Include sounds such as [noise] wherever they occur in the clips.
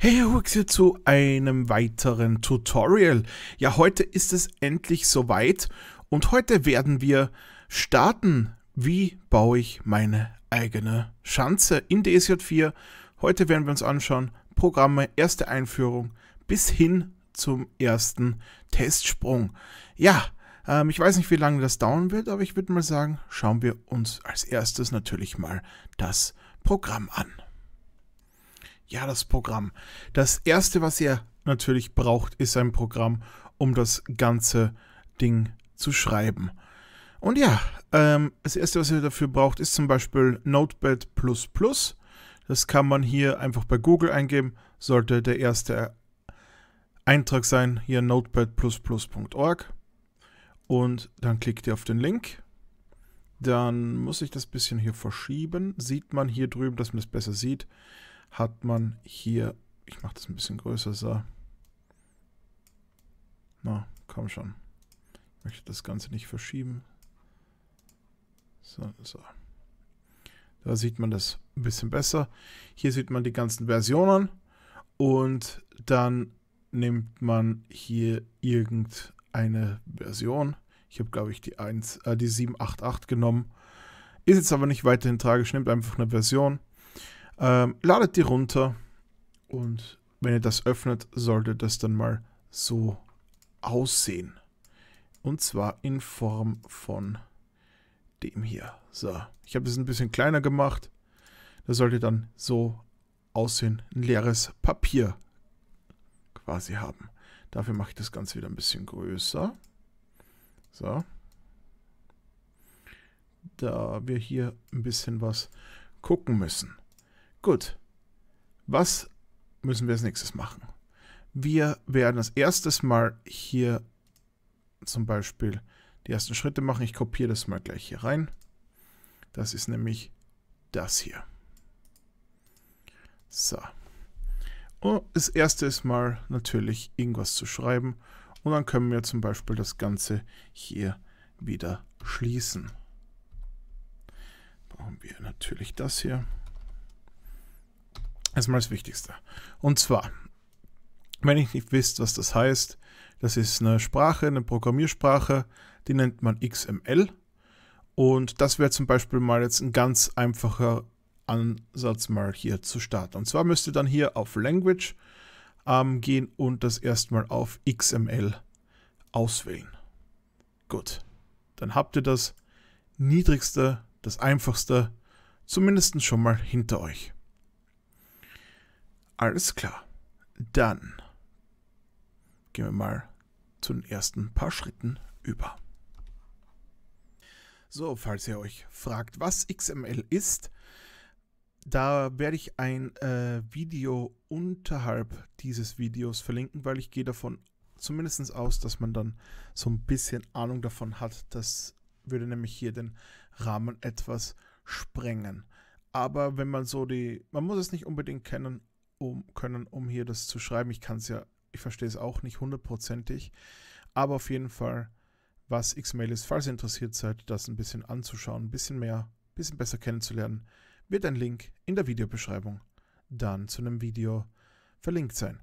Hey, Hux hier zu einem weiteren Tutorial. Ja, heute ist es endlich soweit und heute werden wir starten. Wie baue ich meine eigene Schanze in DSJ4? Heute werden wir uns anschauen, Programme, erste Einführung bis hin zum ersten Testsprung. Ja, ähm, ich weiß nicht, wie lange das dauern wird, aber ich würde mal sagen, schauen wir uns als erstes natürlich mal das Programm an. Ja, das Programm. Das erste, was ihr natürlich braucht, ist ein Programm, um das ganze Ding zu schreiben. Und ja, ähm, das erste, was ihr dafür braucht, ist zum Beispiel Notepad++. Das kann man hier einfach bei Google eingeben. Sollte der erste Eintrag sein, hier notepad++.org. Und dann klickt ihr auf den Link. Dann muss ich das bisschen hier verschieben. Sieht man hier drüben, dass man es das besser sieht hat man hier, ich mache das ein bisschen größer, so. Na, komm schon. Ich möchte das Ganze nicht verschieben. So, so. Da sieht man das ein bisschen besser. Hier sieht man die ganzen Versionen und dann nimmt man hier irgendeine Version. Ich habe, glaube ich, die, 1, äh, die 788 genommen. Ist jetzt aber nicht weiterhin tragisch, nimmt einfach eine Version ähm, ladet die runter und wenn ihr das öffnet, sollte das dann mal so aussehen. Und zwar in Form von dem hier. So, ich habe das ein bisschen kleiner gemacht. Das sollte dann so aussehen. Ein leeres Papier quasi haben. Dafür mache ich das Ganze wieder ein bisschen größer. So. Da wir hier ein bisschen was gucken müssen. Gut. Was müssen wir als nächstes machen? Wir werden als erstes mal hier zum Beispiel die ersten Schritte machen. Ich kopiere das mal gleich hier rein. Das ist nämlich das hier. So. Und das erste ist mal natürlich irgendwas zu schreiben. Und dann können wir zum Beispiel das Ganze hier wieder schließen. Brauchen wir natürlich das hier erstmal das Wichtigste. Und zwar, wenn ich nicht wisst, was das heißt, das ist eine Sprache, eine Programmiersprache, die nennt man XML. Und das wäre zum Beispiel mal jetzt ein ganz einfacher Ansatz mal hier zu starten. Und zwar müsst ihr dann hier auf Language ähm, gehen und das erstmal auf XML auswählen. Gut, dann habt ihr das niedrigste, das einfachste, zumindest schon mal hinter euch. Alles klar. Dann gehen wir mal zu den ersten paar Schritten über. So, falls ihr euch fragt, was XML ist, da werde ich ein äh, Video unterhalb dieses Videos verlinken, weil ich gehe davon zumindest aus, dass man dann so ein bisschen Ahnung davon hat. Das würde nämlich hier den Rahmen etwas sprengen. Aber wenn man so die, man muss es nicht unbedingt kennen, um, können, um hier das zu schreiben. Ich kann es ja, ich verstehe es auch nicht hundertprozentig, aber auf jeden Fall, was Xmail ist, falls ihr interessiert seid, das ein bisschen anzuschauen, ein bisschen mehr, ein bisschen besser kennenzulernen, wird ein Link in der Videobeschreibung dann zu einem Video verlinkt sein.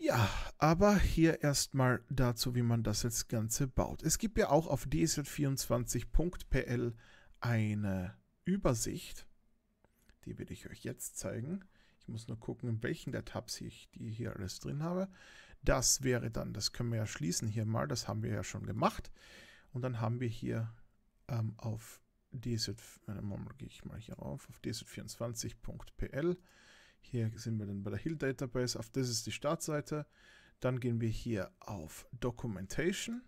Ja, aber hier erstmal dazu, wie man das jetzt Ganze baut. Es gibt ja auch auf dsl 24pl eine Übersicht, die will ich euch jetzt zeigen. Ich muss nur gucken, in welchen der Tabs ich die hier alles drin habe. Das wäre dann, das können wir ja schließen hier mal, das haben wir ja schon gemacht. Und dann haben wir hier ähm, auf DSET, Moment, gehe ich mal hier rauf, auf dset24.pl. Hier sind wir dann bei der Hill Database, auf das ist die Startseite. Dann gehen wir hier auf Documentation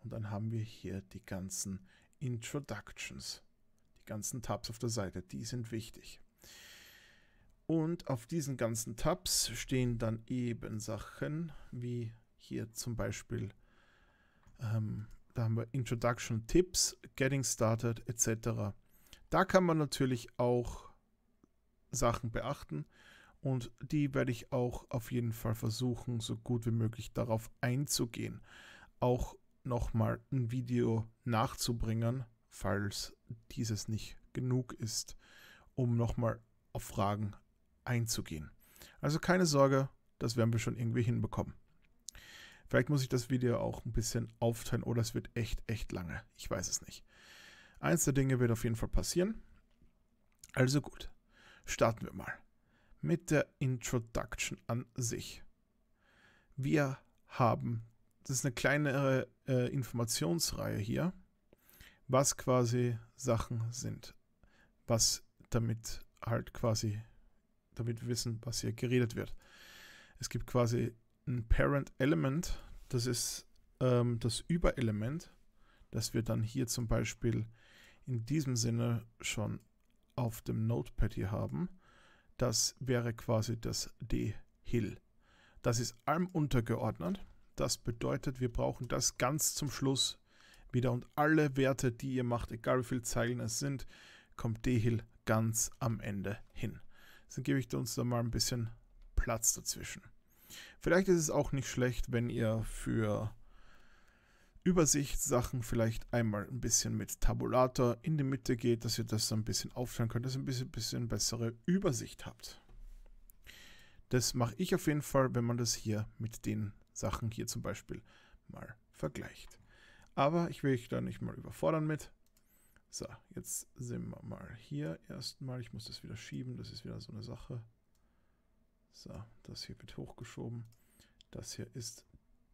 und dann haben wir hier die ganzen Introductions, die ganzen Tabs auf der Seite, die sind wichtig. Und auf diesen ganzen Tabs stehen dann eben Sachen wie hier zum Beispiel, ähm, da haben wir Introduction Tipps, Getting Started etc. Da kann man natürlich auch Sachen beachten und die werde ich auch auf jeden Fall versuchen, so gut wie möglich darauf einzugehen. Auch nochmal ein Video nachzubringen, falls dieses nicht genug ist, um nochmal auf Fragen einzugehen. Also keine Sorge, das werden wir schon irgendwie hinbekommen. Vielleicht muss ich das Video auch ein bisschen aufteilen oder oh, es wird echt, echt lange. Ich weiß es nicht. Eins der Dinge wird auf jeden Fall passieren. Also gut, starten wir mal mit der Introduction an sich. Wir haben, das ist eine kleinere äh, Informationsreihe hier, was quasi Sachen sind, was damit halt quasi damit wir wissen, was hier geredet wird. Es gibt quasi ein Parent Element, das ist ähm, das Überelement, das wir dann hier zum Beispiel in diesem Sinne schon auf dem Notepad hier haben. Das wäre quasi das D-Hill. Das ist allem untergeordnet. Das bedeutet, wir brauchen das ganz zum Schluss wieder und alle Werte, die ihr macht, egal wie viele Zeilen es sind, kommt D-Hill ganz am Ende hin dann gebe ich uns da mal ein bisschen Platz dazwischen. Vielleicht ist es auch nicht schlecht, wenn ihr für Übersichtssachen vielleicht einmal ein bisschen mit Tabulator in die Mitte geht, dass ihr das so ein bisschen aufteilen könnt, dass ihr ein bisschen, bisschen bessere Übersicht habt. Das mache ich auf jeden Fall, wenn man das hier mit den Sachen hier zum Beispiel mal vergleicht. Aber ich will euch da nicht mal überfordern mit. So, jetzt sind wir mal hier erstmal. Ich muss das wieder schieben, das ist wieder so eine Sache. So, das hier wird hochgeschoben. Das hier ist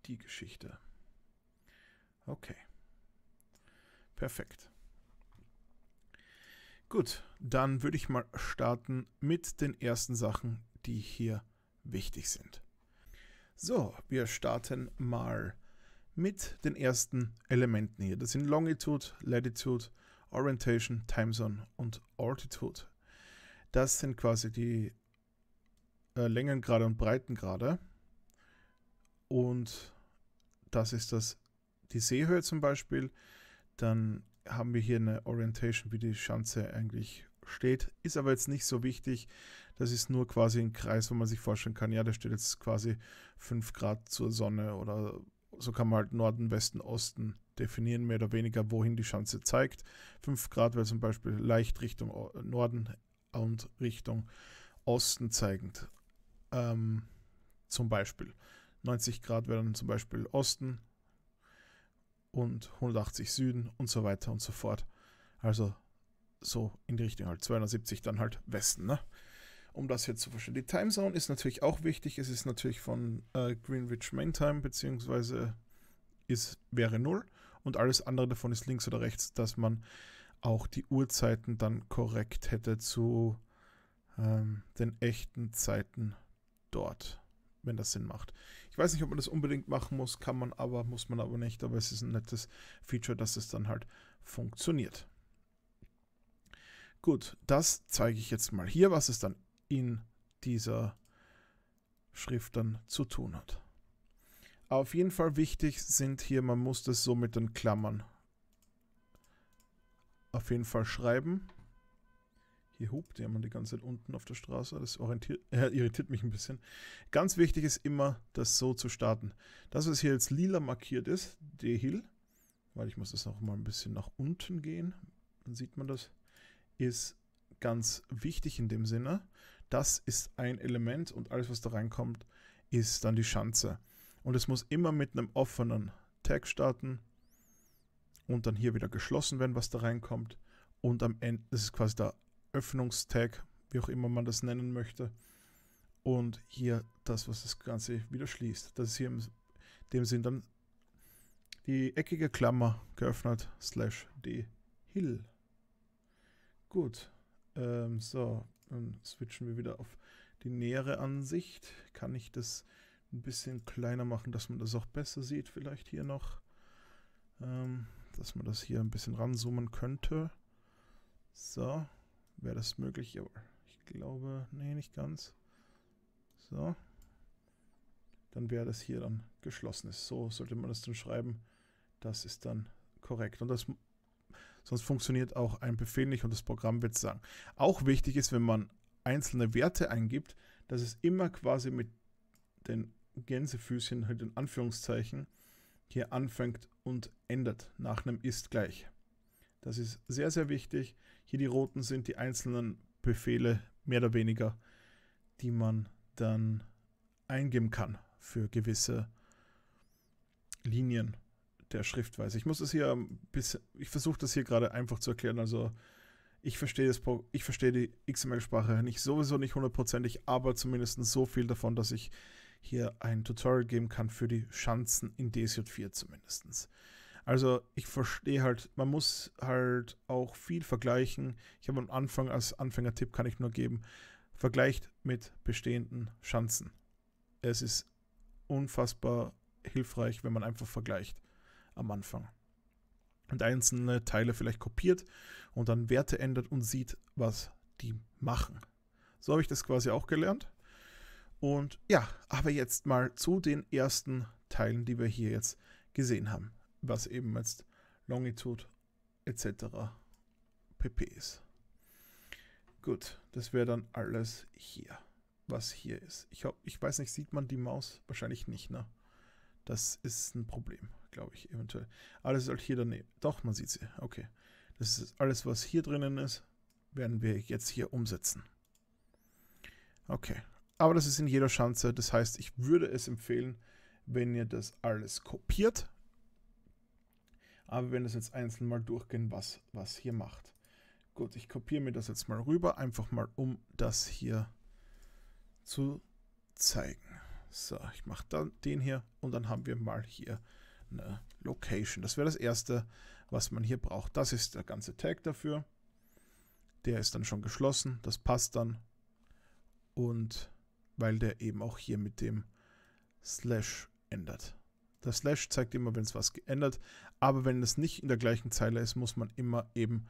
die Geschichte. Okay. Perfekt. Gut, dann würde ich mal starten mit den ersten Sachen, die hier wichtig sind. So, wir starten mal mit den ersten Elementen hier. Das sind Longitude, Latitude Orientation, Time Zone und Altitude. Das sind quasi die äh, Längengrade und Breitengrade. Und das ist das, die Seehöhe zum Beispiel. Dann haben wir hier eine Orientation, wie die Schanze eigentlich steht. Ist aber jetzt nicht so wichtig. Das ist nur quasi ein Kreis, wo man sich vorstellen kann, ja, der steht jetzt quasi 5 Grad zur Sonne oder so kann man halt Norden, Westen, Osten definieren mehr oder weniger, wohin die Schanze zeigt. 5 Grad wäre zum Beispiel leicht Richtung Norden und Richtung Osten zeigend. Ähm, zum Beispiel 90 Grad wäre dann zum Beispiel Osten und 180 Süden und so weiter und so fort. Also so in die Richtung halt 270 dann halt Westen, ne? Um das jetzt zu verstehen. Die Time Zone ist natürlich auch wichtig. Es ist natürlich von äh, Greenwich Main Time, beziehungsweise ist, wäre 0 und alles andere davon ist links oder rechts, dass man auch die Uhrzeiten dann korrekt hätte zu ähm, den echten Zeiten dort, wenn das Sinn macht. Ich weiß nicht, ob man das unbedingt machen muss, kann man aber, muss man aber nicht, aber es ist ein nettes Feature, dass es dann halt funktioniert. Gut, das zeige ich jetzt mal hier, was es dann in dieser Schrift dann zu tun hat. Auf jeden Fall wichtig sind hier, man muss das so mit den Klammern auf jeden Fall schreiben. Hier hupt jemand die ganze Zeit unten auf der Straße. Das äh, irritiert mich ein bisschen. Ganz wichtig ist immer, das so zu starten. Das, was hier jetzt lila markiert ist, D-Hill, weil ich muss das noch mal ein bisschen nach unten gehen, dann sieht man das, ist ganz wichtig in dem Sinne. Das ist ein Element und alles, was da reinkommt, ist dann die Schanze. Und es muss immer mit einem offenen Tag starten und dann hier wieder geschlossen werden, was da reinkommt. Und am Ende, das ist quasi der Öffnungstag, wie auch immer man das nennen möchte. Und hier das, was das Ganze wieder schließt. Das ist hier in dem Sinn dann die eckige Klammer geöffnet, slash d Hill. Gut, ähm, so, dann switchen wir wieder auf die nähere Ansicht. Kann ich das ein bisschen kleiner machen, dass man das auch besser sieht. Vielleicht hier noch, ähm, dass man das hier ein bisschen ranzoomen könnte. So, wäre das möglich, ich glaube, nee, nicht ganz. So, dann wäre das hier dann geschlossenes. So sollte man das dann schreiben. Das ist dann korrekt. Und das sonst funktioniert auch ein Befehl nicht und das Programm wird sagen. Auch wichtig ist, wenn man einzelne Werte eingibt, dass es immer quasi mit den Gänsefüßchen halt in Anführungszeichen hier anfängt und endet nach einem ist gleich. Das ist sehr, sehr wichtig. Hier die roten sind die einzelnen Befehle mehr oder weniger, die man dann eingeben kann für gewisse Linien der Schriftweise. Ich muss es hier ein bisschen, ich versuche das hier gerade einfach zu erklären. Also ich verstehe das, ich verstehe die XML-Sprache nicht sowieso nicht hundertprozentig, aber zumindest so viel davon, dass ich hier ein Tutorial geben kann für die Schanzen in DSJ4 zumindest. Also ich verstehe halt, man muss halt auch viel vergleichen. Ich habe am Anfang als Anfängertipp kann ich nur geben, vergleicht mit bestehenden Schanzen. Es ist unfassbar hilfreich, wenn man einfach vergleicht am Anfang. Und einzelne Teile vielleicht kopiert und dann Werte ändert und sieht, was die machen. So habe ich das quasi auch gelernt. Und ja, aber jetzt mal zu den ersten Teilen, die wir hier jetzt gesehen haben, was eben jetzt Longitude etc. pp ist. Gut, das wäre dann alles hier, was hier ist. Ich, hab, ich weiß nicht, sieht man die Maus? Wahrscheinlich nicht, ne? Das ist ein Problem, glaube ich, eventuell. Alles halt hier daneben. Doch, man sieht sie. Okay. Das ist alles, was hier drinnen ist, werden wir jetzt hier umsetzen. Okay, aber das ist in jeder Schanze. Das heißt, ich würde es empfehlen, wenn ihr das alles kopiert. Aber wenn das jetzt einzeln mal durchgehen, was, was hier macht. Gut, ich kopiere mir das jetzt mal rüber, einfach mal um das hier zu zeigen. So, ich mache dann den hier und dann haben wir mal hier eine Location. Das wäre das erste, was man hier braucht. Das ist der ganze Tag dafür. Der ist dann schon geschlossen, das passt dann. Und weil der eben auch hier mit dem Slash ändert. Das Slash zeigt immer, wenn es was geändert, aber wenn es nicht in der gleichen Zeile ist, muss man immer eben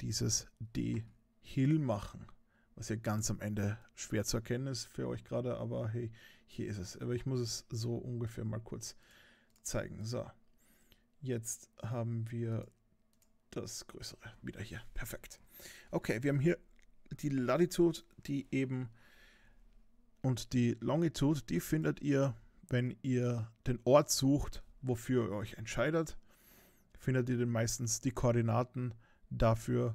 dieses D-Hill machen, was ja ganz am Ende schwer zu erkennen ist für euch gerade, aber hey, hier ist es. Aber ich muss es so ungefähr mal kurz zeigen. So, jetzt haben wir das Größere wieder hier. Perfekt. Okay, wir haben hier die Latitude, die eben und die Longitude, die findet ihr, wenn ihr den Ort sucht, wofür ihr euch entscheidet. Findet ihr dann meistens die Koordinaten dafür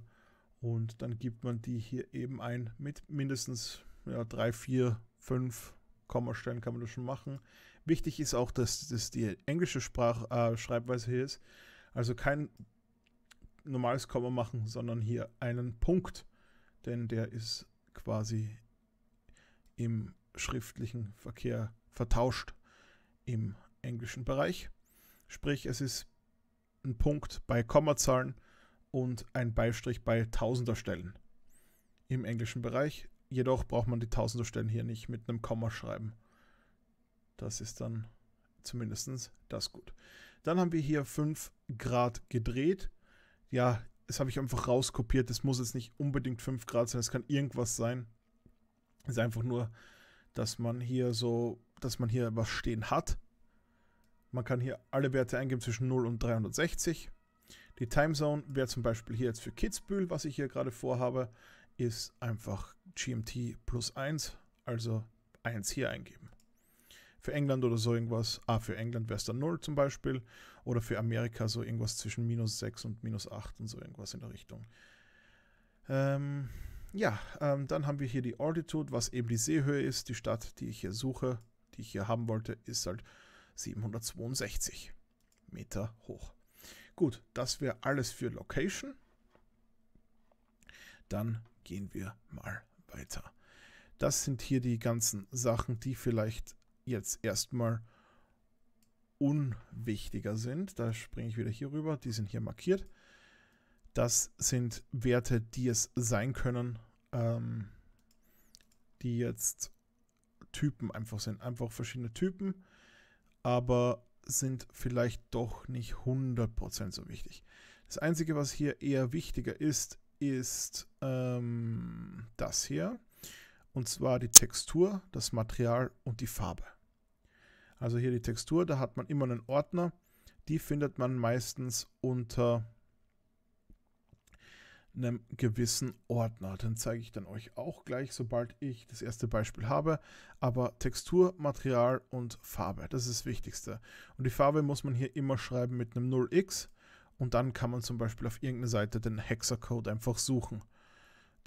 und dann gibt man die hier eben ein mit mindestens ja, 3, 4, 5 Kommastellen kann man das schon machen. Wichtig ist auch, dass das die englische Sprach, äh, Schreibweise hier ist. Also kein normales Komma machen, sondern hier einen Punkt. Denn der ist quasi im schriftlichen Verkehr vertauscht im englischen Bereich. Sprich, es ist ein Punkt bei Kommazahlen und ein Beistrich bei Tausenderstellen im englischen Bereich. Jedoch braucht man die Tausenderstellen hier nicht mit einem Komma schreiben. Das ist dann zumindest das gut. Dann haben wir hier 5 Grad gedreht. Ja, das habe ich einfach rauskopiert. Das muss jetzt nicht unbedingt 5 Grad sein. Es kann irgendwas sein. Es ist einfach nur dass man hier so, dass man hier was stehen hat. Man kann hier alle Werte eingeben zwischen 0 und 360. Die Timezone wäre zum Beispiel hier jetzt für Kitzbühel, was ich hier gerade vorhabe, ist einfach GMT plus 1, also 1 hier eingeben. Für England oder so irgendwas, ah, für England wäre es dann 0 zum Beispiel, oder für Amerika so irgendwas zwischen minus 6 und minus 8 und so irgendwas in der Richtung. Ähm, ja, ähm, dann haben wir hier die Altitude, was eben die Seehöhe ist. Die Stadt, die ich hier suche, die ich hier haben wollte, ist halt 762 Meter hoch. Gut, das wäre alles für Location. Dann gehen wir mal weiter. Das sind hier die ganzen Sachen, die vielleicht jetzt erstmal unwichtiger sind. Da springe ich wieder hier rüber. Die sind hier markiert. Das sind Werte, die es sein können, ähm, die jetzt Typen einfach sind. Einfach verschiedene Typen, aber sind vielleicht doch nicht 100% so wichtig. Das Einzige, was hier eher wichtiger ist, ist ähm, das hier. Und zwar die Textur, das Material und die Farbe. Also hier die Textur, da hat man immer einen Ordner. Die findet man meistens unter einem gewissen Ordner. Den zeige ich dann euch auch gleich, sobald ich das erste Beispiel habe. Aber Textur, Material und Farbe, das ist das Wichtigste. Und die Farbe muss man hier immer schreiben mit einem 0x. Und dann kann man zum Beispiel auf irgendeiner Seite den Hexercode einfach suchen,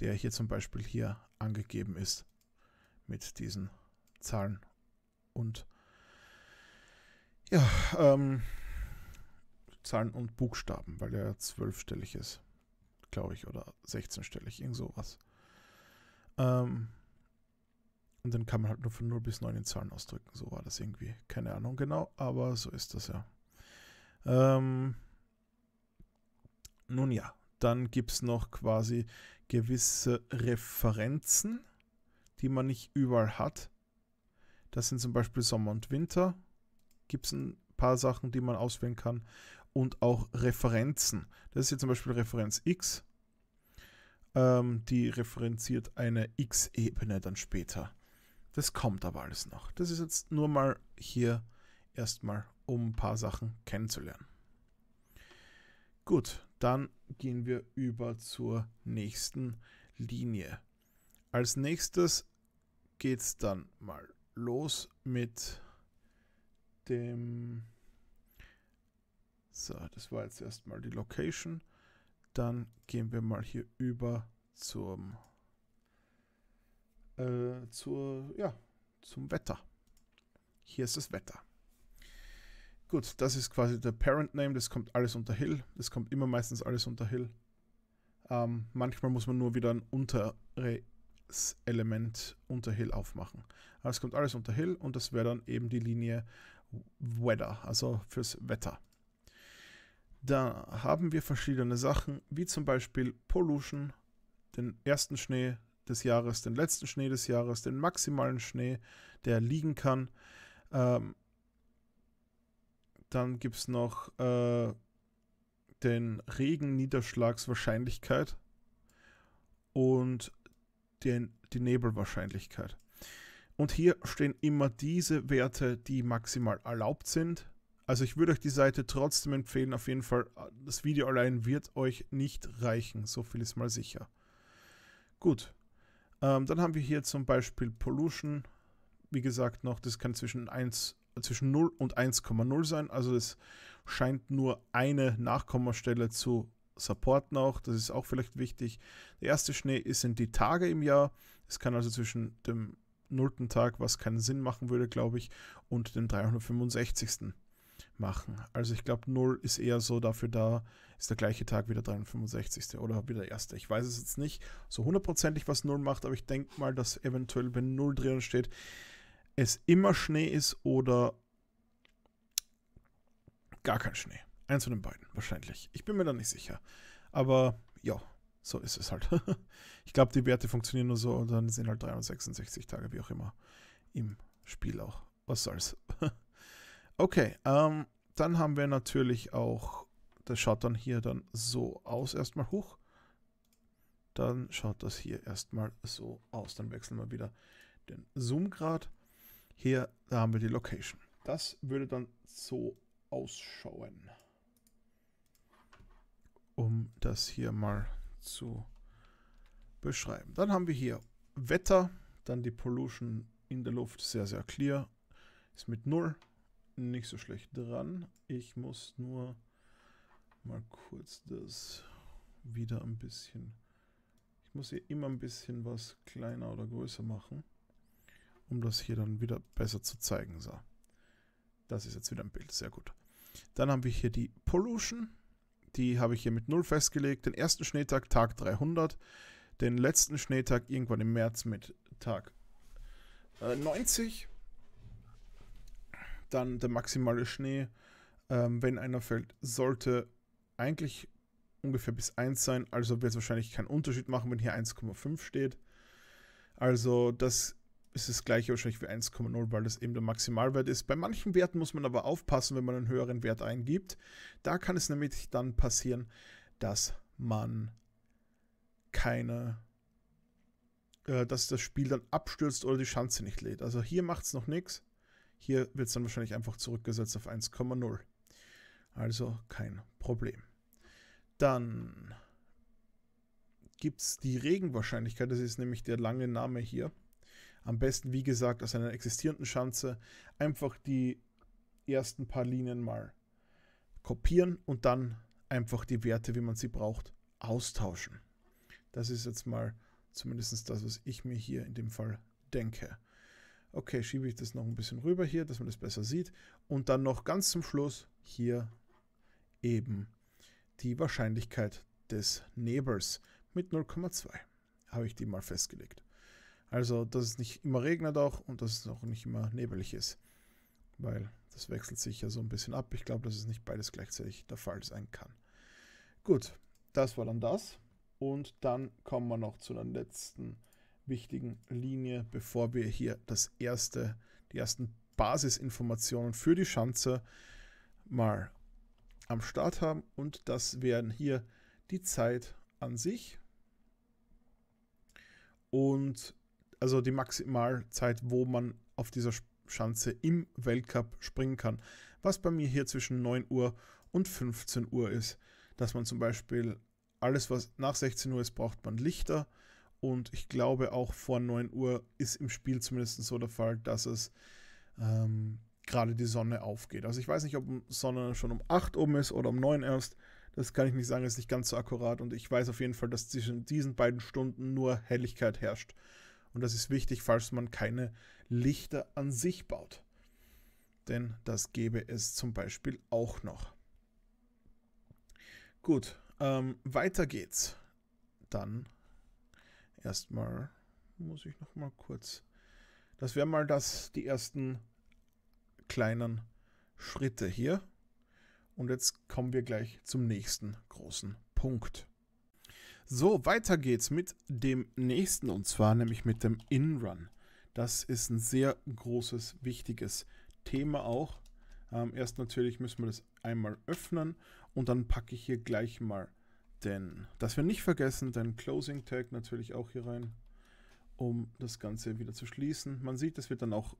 der hier zum Beispiel hier angegeben ist mit diesen Zahlen. Und ja, ähm, Zahlen und Buchstaben, weil er zwölfstellig ist glaube ich, oder 16-stellig, irgend sowas. Ähm, und dann kann man halt nur von 0 bis 9 in Zahlen ausdrücken. So war das irgendwie. Keine Ahnung genau, aber so ist das ja. Ähm, nun ja, dann gibt es noch quasi gewisse Referenzen, die man nicht überall hat. Das sind zum Beispiel Sommer und Winter. Gibt es ein paar Sachen, die man auswählen kann und auch Referenzen. Das ist hier zum Beispiel Referenz X. Ähm, die referenziert eine X-Ebene dann später. Das kommt aber alles noch. Das ist jetzt nur mal hier erstmal, um ein paar Sachen kennenzulernen. Gut, dann gehen wir über zur nächsten Linie. Als nächstes geht es dann mal los mit dem so, das war jetzt erstmal die Location. Dann gehen wir mal hier über zum, äh, zur, ja, zum Wetter. Hier ist das Wetter. Gut, das ist quasi der Parent Name, das kommt alles unter Hill. Das kommt immer meistens alles unter Hill. Ähm, manchmal muss man nur wieder ein unteres Element unter Hill aufmachen. Aber es kommt alles unter Hill und das wäre dann eben die Linie Weather, also fürs Wetter. Da haben wir verschiedene Sachen, wie zum Beispiel Pollution, den ersten Schnee des Jahres, den letzten Schnee des Jahres, den maximalen Schnee, der liegen kann. Ähm, dann gibt es noch äh, den Regenniederschlagswahrscheinlichkeit und den, die Nebelwahrscheinlichkeit. Und hier stehen immer diese Werte, die maximal erlaubt sind also ich würde euch die Seite trotzdem empfehlen. Auf jeden Fall, äh, das Video allein wird euch nicht reichen. So viel ist mal sicher. Gut. Ähm, dann haben wir hier zum Beispiel Pollution. Wie gesagt noch, das kann zwischen 1 zwischen 0 und 1,0 sein. Also es scheint nur eine Nachkommastelle zu supporten auch. Das ist auch vielleicht wichtig. Der erste Schnee ist in die Tage im Jahr. Es kann also zwischen dem 0. Tag, was keinen Sinn machen würde, glaube ich, und dem 365 machen. Also ich glaube, 0 ist eher so dafür da, ist der gleiche Tag wie der 365. oder wieder der 1. Ich weiß es jetzt nicht so hundertprozentig, was 0 macht, aber ich denke mal, dass eventuell, wenn 0 drinnen steht, es immer Schnee ist oder gar kein Schnee. Eins von den beiden, wahrscheinlich. Ich bin mir da nicht sicher. Aber ja, so ist es halt. [laughs] ich glaube, die Werte funktionieren nur so und dann sind halt 366 Tage, wie auch immer, im Spiel auch. Was soll's. [laughs] Okay, ähm, dann haben wir natürlich auch, das schaut dann hier dann so aus, erstmal hoch. Dann schaut das hier erstmal so aus. Dann wechseln wir wieder den Zoomgrad. Hier, da haben wir die Location. Das würde dann so ausschauen. Um das hier mal zu beschreiben. Dann haben wir hier Wetter, dann die Pollution in der Luft, sehr, sehr clear, ist mit 0 nicht so schlecht dran. Ich muss nur mal kurz das wieder ein bisschen... Ich muss hier immer ein bisschen was kleiner oder größer machen, um das hier dann wieder besser zu zeigen. So. Das ist jetzt wieder ein Bild, sehr gut. Dann haben wir hier die Pollution. Die habe ich hier mit 0 festgelegt. Den ersten Schneetag, Tag 300. Den letzten Schneetag irgendwann im März mit Tag äh, 90 dann der maximale Schnee, ähm, wenn einer fällt, sollte eigentlich ungefähr bis 1 sein. Also wird es wahrscheinlich keinen Unterschied machen, wenn hier 1,5 steht. Also das ist das gleiche wahrscheinlich wie 1,0, weil das eben der Maximalwert ist. Bei manchen Werten muss man aber aufpassen, wenn man einen höheren Wert eingibt. Da kann es nämlich dann passieren, dass man keine äh, dass das Spiel dann abstürzt oder die Schanze nicht lädt. Also hier macht es noch nichts. Hier wird es dann wahrscheinlich einfach zurückgesetzt auf 1,0. Also kein Problem. Dann gibt es die Regenwahrscheinlichkeit, das ist nämlich der lange Name hier. Am besten, wie gesagt, aus einer existierenden Schanze einfach die ersten paar Linien mal kopieren und dann einfach die Werte, wie man sie braucht, austauschen. Das ist jetzt mal zumindest das, was ich mir hier in dem Fall denke. Okay, schiebe ich das noch ein bisschen rüber hier, dass man das besser sieht. Und dann noch ganz zum Schluss hier eben die Wahrscheinlichkeit des Nebels mit 0,2. Habe ich die mal festgelegt. Also, dass es nicht immer regnet auch und dass es auch nicht immer nebelig ist. Weil das wechselt sich ja so ein bisschen ab. Ich glaube, dass es nicht beides gleichzeitig der Fall sein kann. Gut, das war dann das. Und dann kommen wir noch zu der letzten wichtigen Linie, bevor wir hier das erste, die ersten Basisinformationen für die Schanze mal am Start haben. Und das wären hier die Zeit an sich und also die Maximalzeit, wo man auf dieser Schanze im Weltcup springen kann. Was bei mir hier zwischen 9 Uhr und 15 Uhr ist, dass man zum Beispiel alles, was nach 16 Uhr ist, braucht man Lichter. Und ich glaube, auch vor 9 Uhr ist im Spiel zumindest so der Fall, dass es ähm, gerade die Sonne aufgeht. Also ich weiß nicht, ob Sonne schon um 8 oben ist oder um 9 erst. Das kann ich nicht sagen, ist nicht ganz so akkurat. Und ich weiß auf jeden Fall, dass zwischen diesen beiden Stunden nur Helligkeit herrscht. Und das ist wichtig, falls man keine Lichter an sich baut. Denn das gäbe es zum Beispiel auch noch. Gut, ähm, weiter geht's. Dann Erstmal muss ich noch mal kurz. Das wäre mal das, die ersten kleinen Schritte hier. Und jetzt kommen wir gleich zum nächsten großen Punkt. So, weiter geht's mit dem nächsten und zwar nämlich mit dem Inrun. Das ist ein sehr großes, wichtiges Thema auch. Ähm, erst natürlich müssen wir das einmal öffnen und dann packe ich hier gleich mal denn, dass wir nicht vergessen, den Closing Tag natürlich auch hier rein, um das Ganze wieder zu schließen. Man sieht, das wird dann auch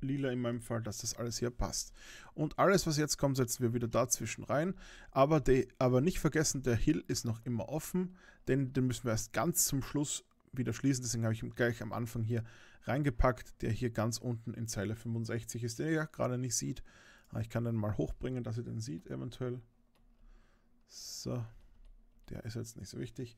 lila in meinem Fall, dass das alles hier passt. Und alles, was jetzt kommt, setzen wir wieder dazwischen rein. Aber, de, aber nicht vergessen, der Hill ist noch immer offen, denn den müssen wir erst ganz zum Schluss wieder schließen. Deswegen habe ich ihn gleich am Anfang hier reingepackt, der hier ganz unten in Zeile 65 ist, den ihr ja gerade nicht sieht. Aber ah, ich kann den mal hochbringen, dass ihr den seht eventuell. So der ist jetzt nicht so wichtig,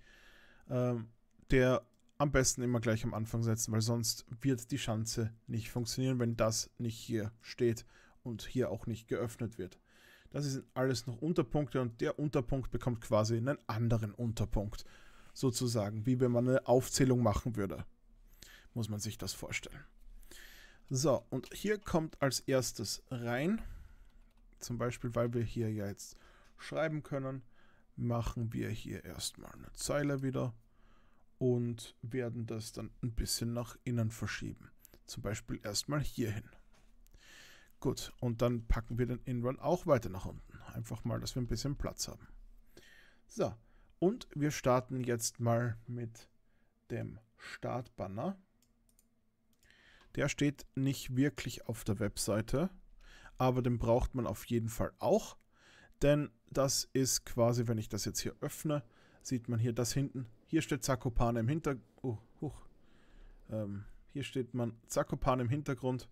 ähm, der am besten immer gleich am Anfang setzen, weil sonst wird die Schanze nicht funktionieren, wenn das nicht hier steht und hier auch nicht geöffnet wird. Das sind alles noch Unterpunkte und der Unterpunkt bekommt quasi einen anderen Unterpunkt, sozusagen, wie wenn man eine Aufzählung machen würde. Muss man sich das vorstellen. So, und hier kommt als erstes rein, zum Beispiel, weil wir hier ja jetzt schreiben können, machen wir hier erstmal eine Zeile wieder und werden das dann ein bisschen nach innen verschieben. Zum Beispiel erstmal hierhin. Gut, und dann packen wir den Inrun auch weiter nach unten. Einfach mal, dass wir ein bisschen Platz haben. So, und wir starten jetzt mal mit dem Startbanner. Der steht nicht wirklich auf der Webseite, aber den braucht man auf jeden Fall auch. Denn das ist quasi, wenn ich das jetzt hier öffne, sieht man hier das hinten. Hier steht Zakopane im Hintergrund. Oh, huch. Ähm, hier steht man Zakopane im Hintergrund.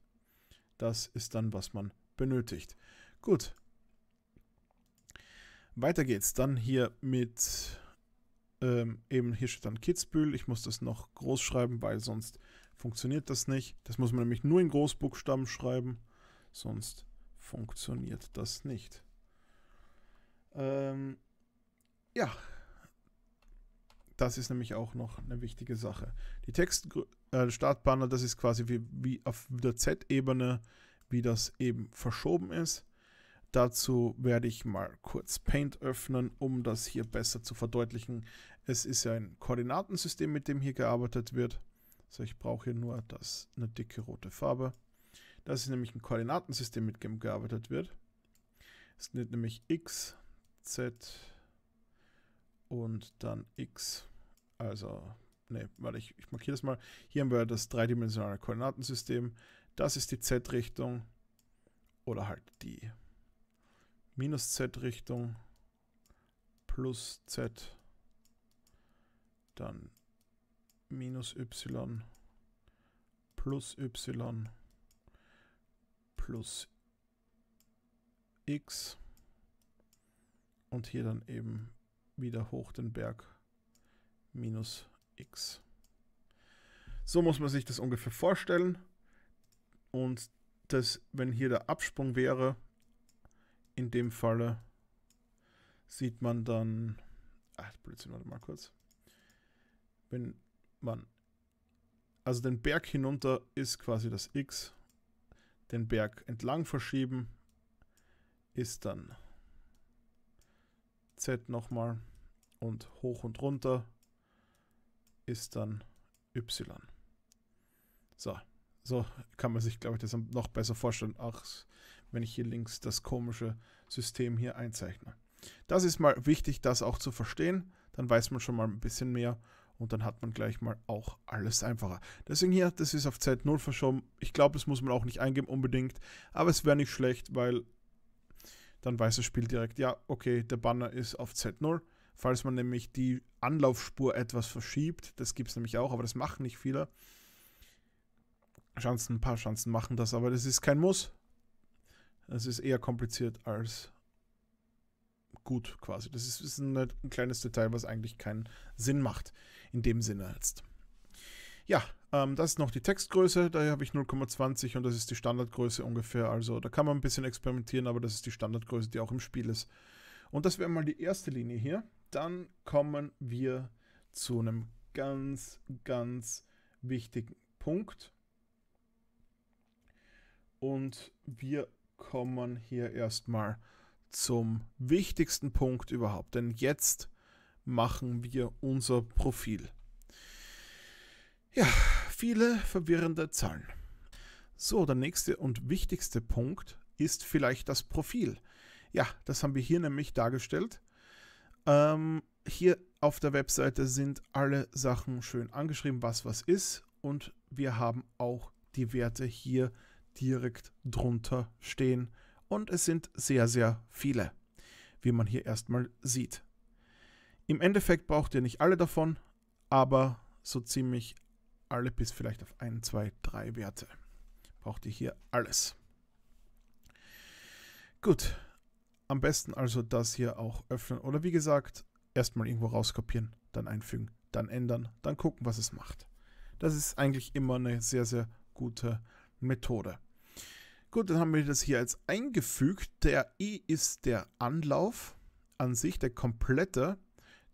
Das ist dann, was man benötigt. Gut. Weiter geht's dann hier mit ähm, eben hier steht dann Kitzbühel. Ich muss das noch groß schreiben, weil sonst funktioniert das nicht. Das muss man nämlich nur in Großbuchstaben schreiben, sonst funktioniert das nicht. Ähm, ja, das ist nämlich auch noch eine wichtige Sache. Die Textstartbanner, äh, das ist quasi wie, wie auf der Z-Ebene, wie das eben verschoben ist. Dazu werde ich mal kurz Paint öffnen, um das hier besser zu verdeutlichen. Es ist ja ein Koordinatensystem, mit dem hier gearbeitet wird. So, ich brauche hier nur das, eine dicke rote Farbe. Das ist nämlich ein Koordinatensystem, mit dem gearbeitet wird. Es nimmt nämlich x, Z und dann X. Also, ne, warte, ich, ich markiere das mal. Hier haben wir das dreidimensionale Koordinatensystem. Das ist die Z-Richtung oder halt die minus Z-Richtung plus Z, dann minus Y plus Y plus X und hier dann eben wieder hoch den Berg minus x. So muss man sich das ungefähr vorstellen. Und das, wenn hier der Absprung wäre, in dem Falle sieht man dann... Ach, Blödsinn, warte mal kurz. Wenn man... Also den Berg hinunter ist quasi das x. Den Berg entlang verschieben ist dann Z nochmal und hoch und runter ist dann Y. So, so kann man sich, glaube ich, das noch besser vorstellen, auch wenn ich hier links das komische System hier einzeichne. Das ist mal wichtig, das auch zu verstehen. Dann weiß man schon mal ein bisschen mehr und dann hat man gleich mal auch alles einfacher. Deswegen hier, das ist auf z 0 verschoben. Ich glaube, das muss man auch nicht eingeben unbedingt, aber es wäre nicht schlecht, weil dann weiß das Spiel direkt, ja, okay, der Banner ist auf Z0. Falls man nämlich die Anlaufspur etwas verschiebt, das gibt es nämlich auch, aber das machen nicht viele. Chancen, ein paar Schanzen machen das, aber das ist kein Muss. Das ist eher kompliziert als gut quasi. Das ist, ist ein, ein kleines Detail, was eigentlich keinen Sinn macht. In dem Sinne jetzt. Ja, ähm, das ist noch die Textgröße, da habe ich 0,20 und das ist die Standardgröße ungefähr. Also da kann man ein bisschen experimentieren, aber das ist die Standardgröße, die auch im Spiel ist. Und das wäre mal die erste Linie hier. Dann kommen wir zu einem ganz, ganz wichtigen Punkt. Und wir kommen hier erstmal zum wichtigsten Punkt überhaupt. Denn jetzt machen wir unser Profil. Ja, viele verwirrende Zahlen. So, der nächste und wichtigste Punkt ist vielleicht das Profil. Ja, das haben wir hier nämlich dargestellt. Ähm, hier auf der Webseite sind alle Sachen schön angeschrieben, was was ist. Und wir haben auch die Werte hier direkt drunter stehen. Und es sind sehr, sehr viele, wie man hier erstmal sieht. Im Endeffekt braucht ihr nicht alle davon, aber so ziemlich alle bis vielleicht auf 1, 2, 3 Werte. Braucht ihr hier alles. Gut, am besten also das hier auch öffnen oder wie gesagt, erstmal irgendwo rauskopieren, dann einfügen, dann ändern, dann gucken, was es macht. Das ist eigentlich immer eine sehr, sehr gute Methode. Gut, dann haben wir das hier als eingefügt. Der i ist der Anlauf an sich, der komplette.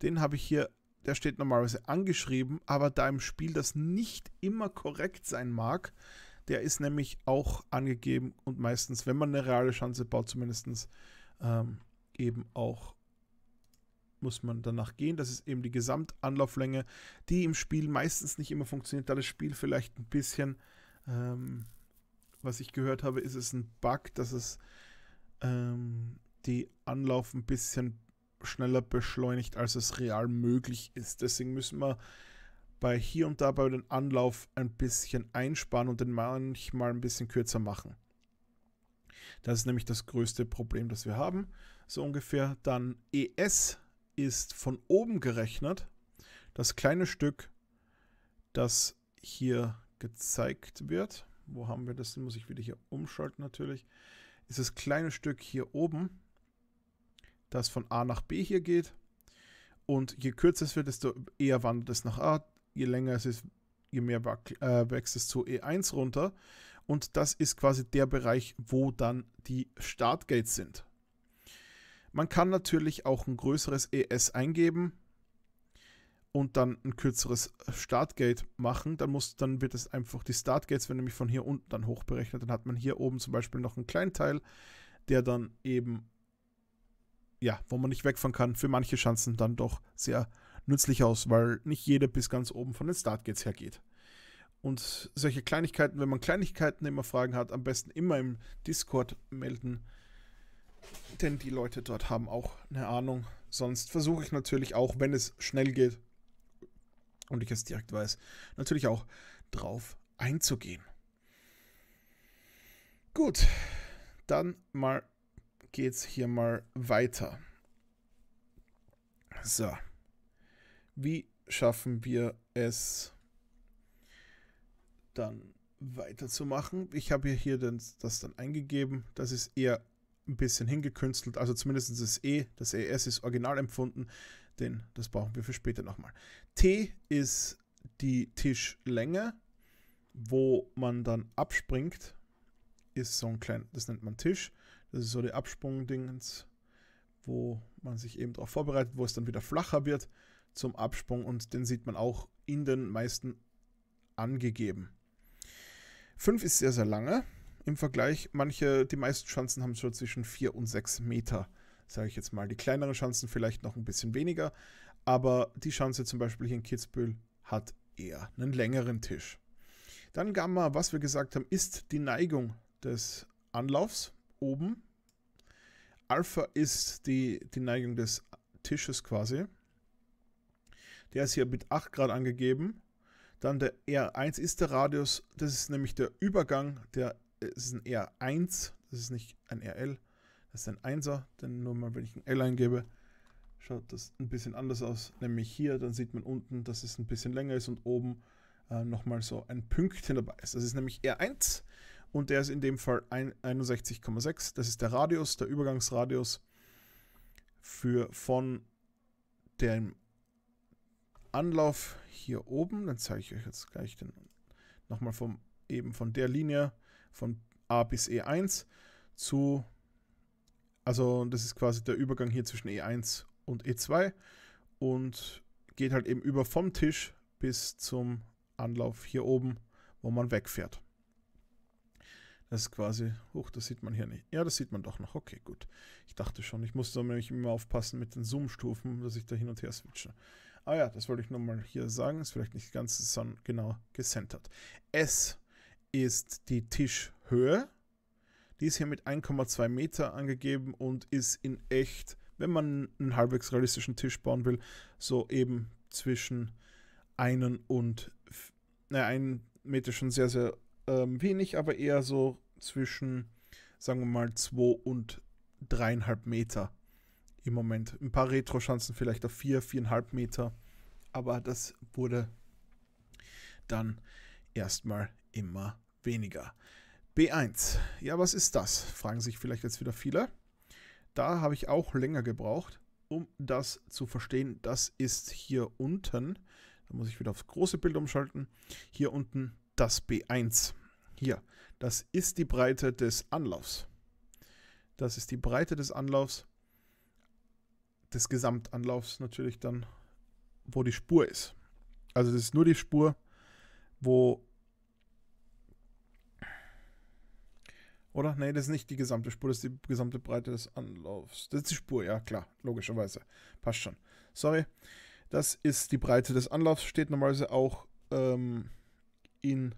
Den habe ich hier der steht normalerweise angeschrieben, aber da im Spiel das nicht immer korrekt sein mag, der ist nämlich auch angegeben und meistens, wenn man eine reale Chance baut, zumindest ähm, eben auch muss man danach gehen. Das ist eben die Gesamtanlauflänge, die im Spiel meistens nicht immer funktioniert, da das Spiel vielleicht ein bisschen, ähm, was ich gehört habe, ist es ein Bug, dass es ähm, die Anlauf ein bisschen schneller beschleunigt, als es real möglich ist. Deswegen müssen wir bei hier und da bei den Anlauf ein bisschen einsparen und den manchmal ein bisschen kürzer machen. Das ist nämlich das größte Problem, das wir haben. So ungefähr. Dann ES ist von oben gerechnet. Das kleine Stück, das hier gezeigt wird. Wo haben wir das? muss ich wieder hier umschalten natürlich. Ist das kleine Stück hier oben das von A nach B hier geht. Und je kürzer es wird, desto eher wandert es nach A. Je länger es ist, je mehr äh, wächst es zu E1 runter. Und das ist quasi der Bereich, wo dann die Startgates sind. Man kann natürlich auch ein größeres ES eingeben und dann ein kürzeres Startgate machen. Dann, muss, dann wird es einfach die Startgates, wenn nämlich von hier unten dann hochberechnet, dann hat man hier oben zum Beispiel noch einen kleinen Teil, der dann eben ja, wo man nicht wegfahren kann, für manche Chancen dann doch sehr nützlich aus, weil nicht jeder bis ganz oben von den Startgates her geht. Und solche Kleinigkeiten, wenn man Kleinigkeiten immer Fragen hat, am besten immer im Discord melden, denn die Leute dort haben auch eine Ahnung. Sonst versuche ich natürlich auch, wenn es schnell geht und ich es direkt weiß, natürlich auch drauf einzugehen. Gut, dann mal geht's hier mal weiter. So. Wie schaffen wir es dann weiterzumachen? Ich habe hier dann, das dann eingegeben. Das ist eher ein bisschen hingekünstelt. Also zumindest e, das E, das ES ist original empfunden. Denn das brauchen wir für später nochmal. T ist die Tischlänge, wo man dann abspringt. Ist so ein kleines, das nennt man Tisch. Das ist so die Absprungdingens, wo man sich eben darauf vorbereitet, wo es dann wieder flacher wird zum Absprung und den sieht man auch in den meisten angegeben. 5 ist sehr, sehr lange im Vergleich. Manche, die meisten Schanzen haben so zwischen 4 und 6 Meter, sage ich jetzt mal. Die kleineren Schanzen vielleicht noch ein bisschen weniger, aber die Schanze zum Beispiel hier in Kitzbühel hat eher einen längeren Tisch. Dann Gamma, was wir gesagt haben, ist die Neigung des Anlaufs oben. Alpha ist die, die Neigung des Tisches quasi. Der ist hier mit 8 Grad angegeben. Dann der R1 ist der Radius, das ist nämlich der Übergang, der ist ein R1, das ist nicht ein RL, das ist ein 1er, denn nur mal, wenn ich ein L eingebe, schaut das ein bisschen anders aus, nämlich hier, dann sieht man unten, dass es ein bisschen länger ist und oben äh, nochmal so ein Pünktchen dabei ist. Das ist nämlich R1, und der ist in dem Fall 61,6. Das ist der Radius, der Übergangsradius für von dem Anlauf hier oben. Dann zeige ich euch jetzt gleich den nochmal vom eben von der Linie von A bis E1 zu, also das ist quasi der Übergang hier zwischen E1 und E2 und geht halt eben über vom Tisch bis zum Anlauf hier oben, wo man wegfährt. Das ist quasi, hoch, das sieht man hier nicht. Ja, das sieht man doch noch. Okay, gut. Ich dachte schon, ich musste nämlich immer aufpassen mit den Zoom-Stufen, dass ich da hin und her switche. Ah ja, das wollte ich nur mal hier sagen. Ist vielleicht nicht ganz so genau gesentert. S ist die Tischhöhe. Die ist hier mit 1,2 Meter angegeben und ist in echt, wenn man einen halbwegs realistischen Tisch bauen will, so eben zwischen einen und, naja, ein Meter schon sehr, sehr ähm, wenig, aber eher so zwischen, sagen wir mal, 2 und 3,5 Meter im Moment. Ein paar retro schanzen vielleicht auf 4, vier, 4,5 Meter, aber das wurde dann erstmal immer weniger. B1. Ja, was ist das? Fragen sich vielleicht jetzt wieder viele. Da habe ich auch länger gebraucht, um das zu verstehen. Das ist hier unten. Da muss ich wieder aufs große Bild umschalten. Hier unten das B1. Hier, das ist die Breite des Anlaufs. Das ist die Breite des Anlaufs, des Gesamtanlaufs natürlich dann, wo die Spur ist. Also das ist nur die Spur, wo... Oder? Nee, das ist nicht die gesamte Spur, das ist die gesamte Breite des Anlaufs. Das ist die Spur, ja klar, logischerweise. Passt schon. Sorry. Das ist die Breite des Anlaufs, steht normalerweise auch ähm, in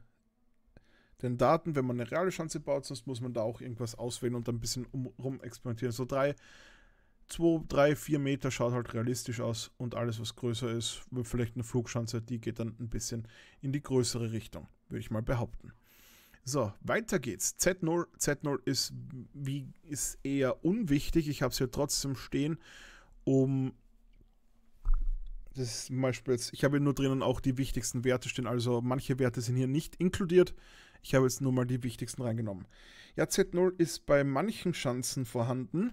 den Daten, wenn man eine reale Schanze baut, sonst muss man da auch irgendwas auswählen und ein bisschen um, rum experimentieren. So drei, zwei, drei, vier Meter schaut halt realistisch aus und alles, was größer ist, wird vielleicht eine Flugschanze, die geht dann ein bisschen in die größere Richtung, würde ich mal behaupten. So, weiter geht's. Z0, Z0 ist, wie, ist eher unwichtig. Ich habe es hier trotzdem stehen, um das ist zum Beispiel jetzt, ich habe hier nur drinnen auch die wichtigsten Werte stehen, also manche Werte sind hier nicht inkludiert. Ich habe jetzt nur mal die wichtigsten reingenommen. Ja, Z0 ist bei manchen Schanzen vorhanden,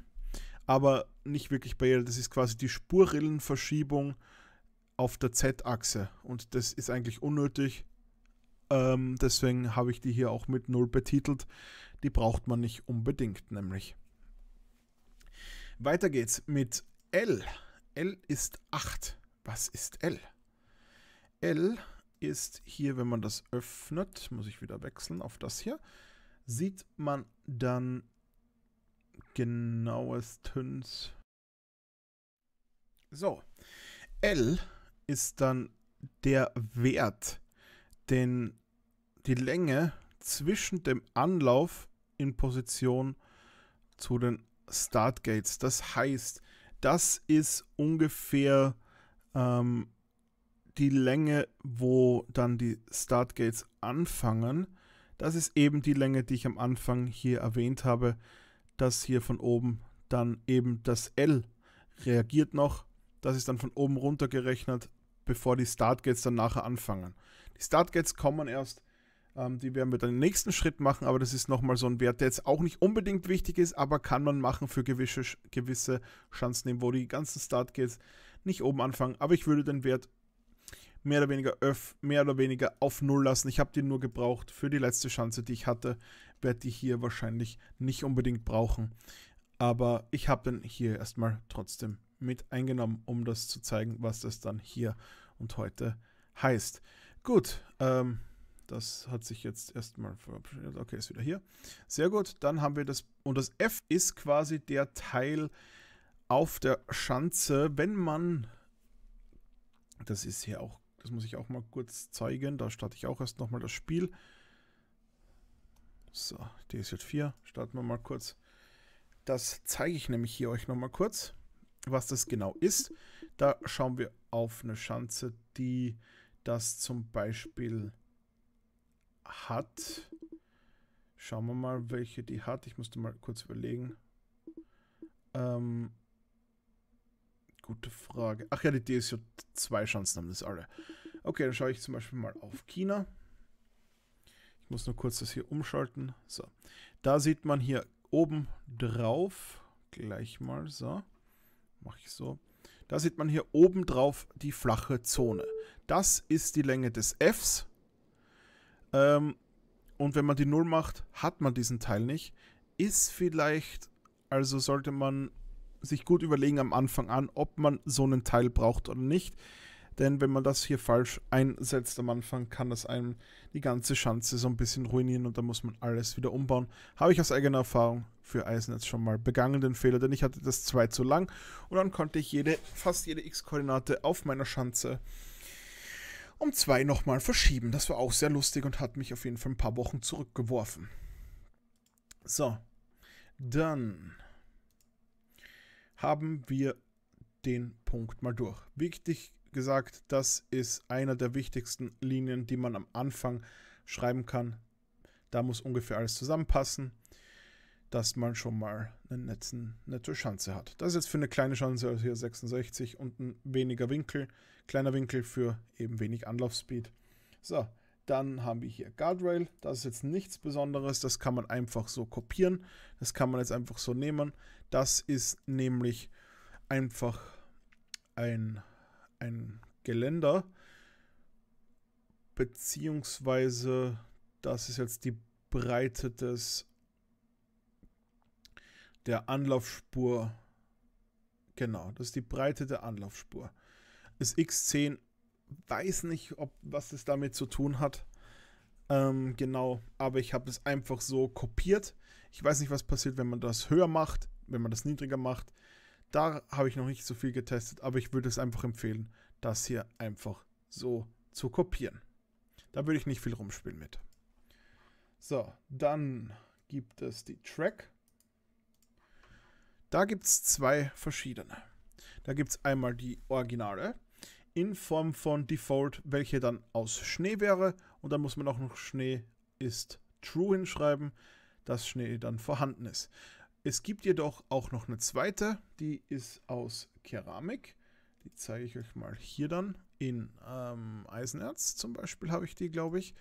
aber nicht wirklich bei jeder. Das ist quasi die Spurrillenverschiebung auf der Z-Achse und das ist eigentlich unnötig. Ähm, deswegen habe ich die hier auch mit 0 betitelt. Die braucht man nicht unbedingt, nämlich. Weiter geht's mit L. L ist 8. Was ist L? L ist hier, wenn man das öffnet, muss ich wieder wechseln auf das hier, sieht man dann genauestens. So, L ist dann der Wert, den die Länge zwischen dem Anlauf in Position zu den Startgates. Das heißt, das ist ungefähr ähm, die Länge, wo dann die Startgates anfangen, das ist eben die Länge, die ich am Anfang hier erwähnt habe, dass hier von oben dann eben das L reagiert noch. Das ist dann von oben runter gerechnet, bevor die Startgates dann nachher anfangen. Die Startgates kommen erst, ähm, die werden wir dann im nächsten Schritt machen, aber das ist nochmal so ein Wert, der jetzt auch nicht unbedingt wichtig ist, aber kann man machen für gewisse, gewisse Chancen, wo die ganzen Startgates nicht oben anfangen, aber ich würde den Wert mehr oder weniger öff, mehr oder weniger auf Null lassen. Ich habe den nur gebraucht für die letzte Chance, die ich hatte. Werde die hier wahrscheinlich nicht unbedingt brauchen. Aber ich habe den hier erstmal trotzdem mit eingenommen, um das zu zeigen, was das dann hier und heute heißt. Gut, ähm, das hat sich jetzt erstmal verabschiedet. Okay, ist wieder hier. Sehr gut, dann haben wir das. Und das F ist quasi der Teil, äh, auf der Schanze, wenn man, das ist hier auch, das muss ich auch mal kurz zeigen, da starte ich auch erst nochmal das Spiel. So, DSJ4, starten wir mal kurz. Das zeige ich nämlich hier euch nochmal kurz, was das genau ist. Da schauen wir auf eine Schanze, die das zum Beispiel hat. Schauen wir mal, welche die hat. Ich musste mal kurz überlegen. Ähm, Gute Frage. Ach ja, die DSJ-2-Chancen haben das alle. Okay, dann schaue ich zum Beispiel mal auf China. Ich muss nur kurz das hier umschalten. So, da sieht man hier oben drauf, gleich mal so, mache ich so. Da sieht man hier oben drauf die flache Zone. Das ist die Länge des Fs. Ähm, und wenn man die 0 macht, hat man diesen Teil nicht. Ist vielleicht, also sollte man sich gut überlegen am Anfang an, ob man so einen Teil braucht oder nicht. Denn wenn man das hier falsch einsetzt am Anfang, kann das einem die ganze Schanze so ein bisschen ruinieren und dann muss man alles wieder umbauen. Habe ich aus eigener Erfahrung für Eisnetz schon mal begangen, den Fehler, denn ich hatte das 2 zu lang und dann konnte ich jede, fast jede X-Koordinate auf meiner Schanze um 2 nochmal verschieben. Das war auch sehr lustig und hat mich auf jeden Fall ein paar Wochen zurückgeworfen. So, dann haben wir den Punkt mal durch. Wichtig gesagt, das ist einer der wichtigsten Linien, die man am Anfang schreiben kann. Da muss ungefähr alles zusammenpassen, dass man schon mal eine nette, nette Chance hat. Das ist jetzt für eine kleine Chance, also hier 66 und ein weniger Winkel, kleiner Winkel für eben wenig Anlaufspeed. So, dann haben wir hier Guardrail. Das ist jetzt nichts Besonderes. Das kann man einfach so kopieren. Das kann man jetzt einfach so nehmen. Das ist nämlich einfach ein, ein Geländer. Beziehungsweise das ist jetzt die Breite des der Anlaufspur. Genau, das ist die Breite der Anlaufspur. Das X10 weiß nicht, ob was es damit zu tun hat. Ähm, genau, aber ich habe es einfach so kopiert. Ich weiß nicht, was passiert, wenn man das höher macht, wenn man das niedriger macht. Da habe ich noch nicht so viel getestet, aber ich würde es einfach empfehlen, das hier einfach so zu kopieren. Da würde ich nicht viel rumspielen mit. So, dann gibt es die Track. Da gibt es zwei verschiedene. Da gibt es einmal die Originale, in Form von Default, welche dann aus Schnee wäre. Und dann muss man auch noch Schnee ist True hinschreiben, dass Schnee dann vorhanden ist. Es gibt jedoch auch noch eine zweite, die ist aus Keramik. Die zeige ich euch mal hier dann. In ähm, Eisenerz zum Beispiel habe ich die, glaube ich.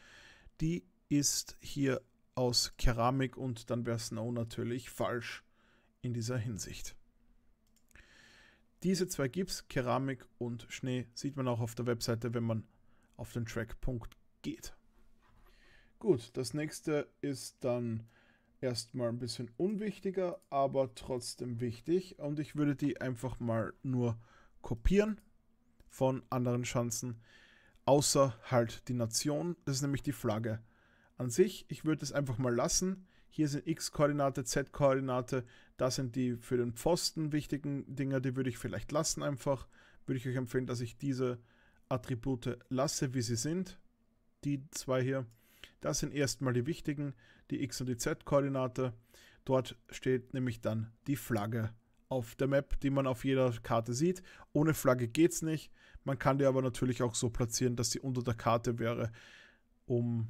Die ist hier aus Keramik und dann wäre Snow natürlich falsch in dieser Hinsicht. Diese zwei Gips, Keramik und Schnee, sieht man auch auf der Webseite, wenn man auf den Trackpunkt geht. Gut, das nächste ist dann erstmal ein bisschen unwichtiger, aber trotzdem wichtig. Und ich würde die einfach mal nur kopieren von anderen Schanzen, außer halt die Nation. Das ist nämlich die Flagge an sich. Ich würde es einfach mal lassen. Hier sind X-Koordinate, Z-Koordinate. Das sind die für den Pfosten wichtigen Dinger. Die würde ich vielleicht lassen einfach. Würde ich euch empfehlen, dass ich diese Attribute lasse, wie sie sind. Die zwei hier. Das sind erstmal die wichtigen, die X- und die Z-Koordinate. Dort steht nämlich dann die Flagge auf der Map, die man auf jeder Karte sieht. Ohne Flagge geht es nicht. Man kann die aber natürlich auch so platzieren, dass sie unter der Karte wäre, um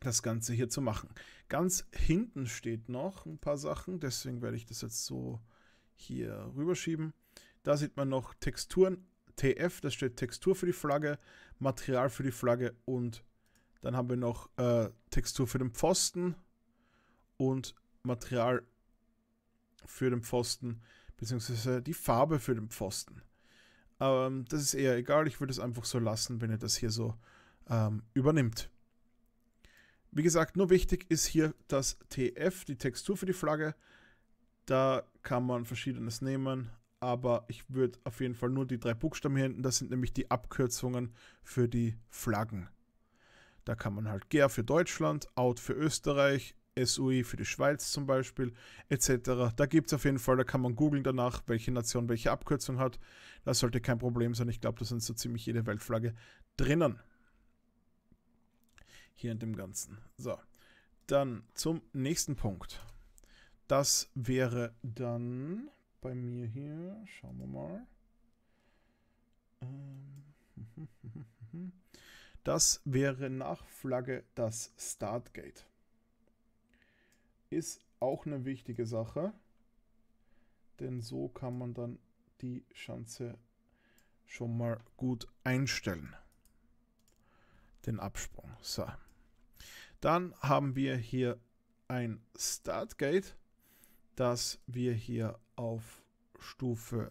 das Ganze hier zu machen. Ganz hinten steht noch ein paar Sachen, deswegen werde ich das jetzt so hier rüberschieben. Da sieht man noch Texturen, TF, das steht Textur für die Flagge, Material für die Flagge und dann haben wir noch äh, Textur für den Pfosten und Material für den Pfosten, beziehungsweise die Farbe für den Pfosten. Ähm, das ist eher egal, ich würde es einfach so lassen, wenn ihr das hier so ähm, übernimmt. Wie gesagt, nur wichtig ist hier das TF, die Textur für die Flagge. Da kann man verschiedenes nehmen, aber ich würde auf jeden Fall nur die drei Buchstaben hier hinten, das sind nämlich die Abkürzungen für die Flaggen. Da kann man halt GER für Deutschland, OUT für Österreich, SUI für die Schweiz zum Beispiel, etc. Da gibt es auf jeden Fall, da kann man googeln danach, welche Nation welche Abkürzung hat. Das sollte kein Problem sein. Ich glaube, da sind so ziemlich jede Weltflagge drinnen hier in dem Ganzen. So, dann zum nächsten Punkt. Das wäre dann bei mir hier, schauen wir mal. Ähm, [laughs] das wäre nach Flagge das Startgate. Ist auch eine wichtige Sache, denn so kann man dann die Chance schon mal gut einstellen. Den Absprung. So. Dann haben wir hier ein Startgate, das wir hier auf Stufe,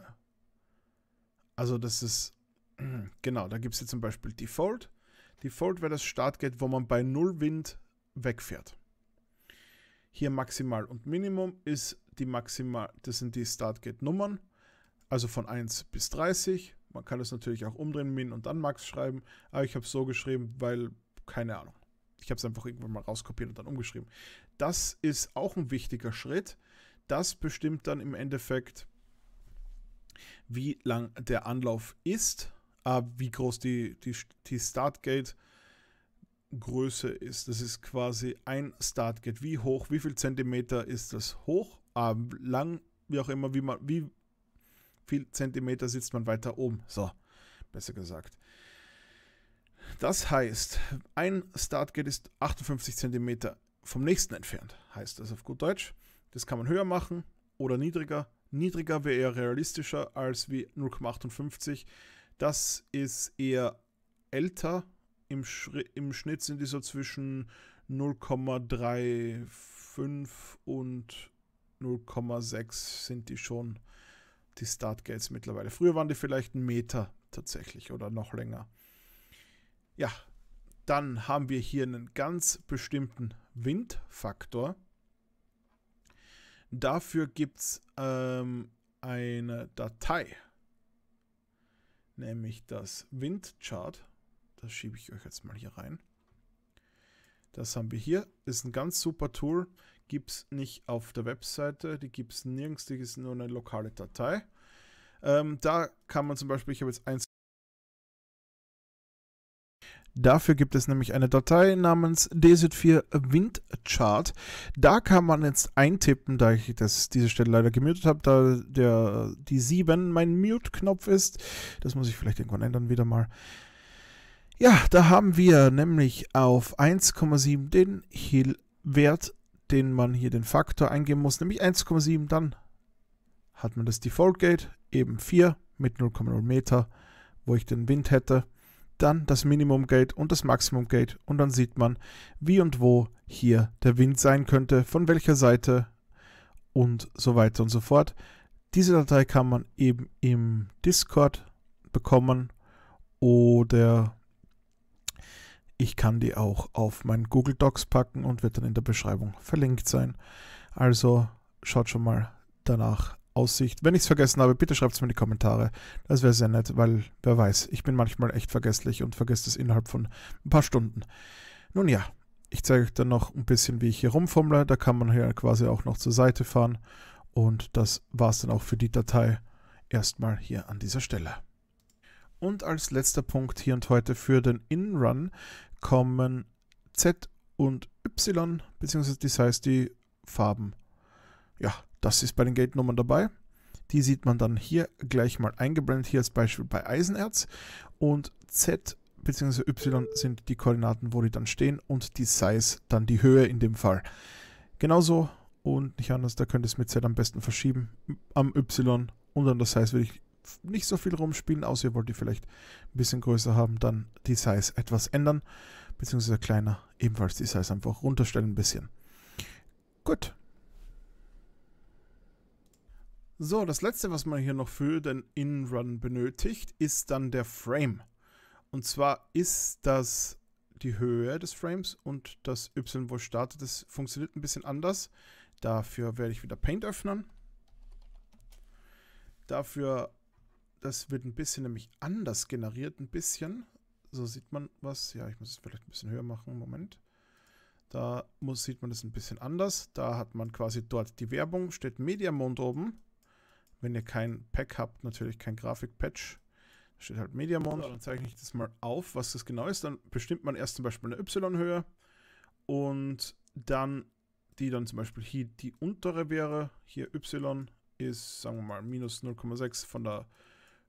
also das ist, [clears throat] genau, da gibt es hier zum Beispiel Default. Default wäre das Startgate, wo man bei null Wind wegfährt. Hier Maximal und Minimum ist die Maximal, das sind die Startgate-Nummern, also von 1 bis 30. Man kann es natürlich auch umdrehen, Min und dann Max schreiben, aber ich habe es so geschrieben, weil keine Ahnung ich habe es einfach irgendwann mal rauskopiert und dann umgeschrieben. Das ist auch ein wichtiger Schritt. Das bestimmt dann im Endeffekt, wie lang der Anlauf ist, äh, wie groß die, die, die Startgate Größe ist. Das ist quasi ein Startgate. Wie hoch, wie viel Zentimeter ist das hoch, äh, lang, wie auch immer, wie, man, wie viel Zentimeter sitzt man weiter oben. So, besser gesagt. Das heißt, ein Startgate ist 58 cm vom nächsten entfernt. Heißt das auf gut Deutsch. Das kann man höher machen oder niedriger. Niedriger wäre eher realistischer als wie 0,58. Das ist eher älter. Im, Im Schnitt sind die so zwischen 0,35 und 0,6 sind die schon die Startgates mittlerweile. Früher waren die vielleicht einen Meter tatsächlich oder noch länger. Ja, dann haben wir hier einen ganz bestimmten Windfaktor. Dafür gibt es ähm, eine Datei, nämlich das Windchart. Das schiebe ich euch jetzt mal hier rein. Das haben wir hier. Ist ein ganz super Tool. Gibt es nicht auf der Webseite. Die gibt es nirgends. Die ist nur eine lokale Datei. Ähm, da kann man zum Beispiel, ich habe jetzt 1, Dafür gibt es nämlich eine Datei namens DZ4 Windchart. Da kann man jetzt eintippen, da ich das, diese Stelle leider gemutet habe, da der, die 7 mein Mute-Knopf ist. Das muss ich vielleicht irgendwann ändern wieder mal. Ja, da haben wir nämlich auf 1,7 den Hill-Wert, den man hier den Faktor eingeben muss, nämlich 1,7. Dann hat man das Default Gate, eben 4 mit 0,0 Meter, wo ich den Wind hätte dann das Minimum Gate und das Maximum Gate und dann sieht man, wie und wo hier der Wind sein könnte, von welcher Seite und so weiter und so fort. Diese Datei kann man eben im Discord bekommen oder ich kann die auch auf meinen Google Docs packen und wird dann in der Beschreibung verlinkt sein. Also schaut schon mal danach Aussicht. Wenn ich es vergessen habe, bitte schreibt es mir in die Kommentare. Das wäre sehr nett, weil wer weiß, ich bin manchmal echt vergesslich und vergesse es innerhalb von ein paar Stunden. Nun ja, ich zeige euch dann noch ein bisschen, wie ich hier rumfummle. Da kann man hier quasi auch noch zur Seite fahren. Und das war es dann auch für die Datei erstmal hier an dieser Stelle. Und als letzter Punkt hier und heute für den In-Run kommen Z und Y, beziehungsweise das heißt die Farben. Ja, das ist bei den Geldnummern dabei. Die sieht man dann hier gleich mal eingeblendet. Hier als Beispiel bei Eisenerz. Und Z bzw. Y sind die Koordinaten, wo die dann stehen. Und die Size dann die Höhe in dem Fall. Genauso und nicht anders. Da könnt ihr es mit Z am besten verschieben. Am Y und an der Size würde ich nicht so viel rumspielen, außer ihr wollt die vielleicht ein bisschen größer haben, dann die Size etwas ändern, beziehungsweise kleiner, ebenfalls die Size einfach runterstellen ein bisschen. Gut, so, das letzte, was man hier noch für den In-Run benötigt, ist dann der Frame. Und zwar ist das die Höhe des Frames und das Y, wo startet. Das funktioniert ein bisschen anders. Dafür werde ich wieder Paint öffnen. Dafür, das wird ein bisschen nämlich anders generiert, ein bisschen. So sieht man was. Ja, ich muss es vielleicht ein bisschen höher machen. Moment. Da muss, sieht man das ein bisschen anders. Da hat man quasi dort die Werbung, steht Media Mond oben. Wenn ihr kein Pack habt, natürlich kein Grafikpatch. Da steht halt Mediamon. Dann zeichne ich das mal auf, was das genau ist. Dann bestimmt man erst zum Beispiel eine Y-Höhe und dann die dann zum Beispiel hier die untere wäre. Hier Y ist, sagen wir mal, minus 0,6 von der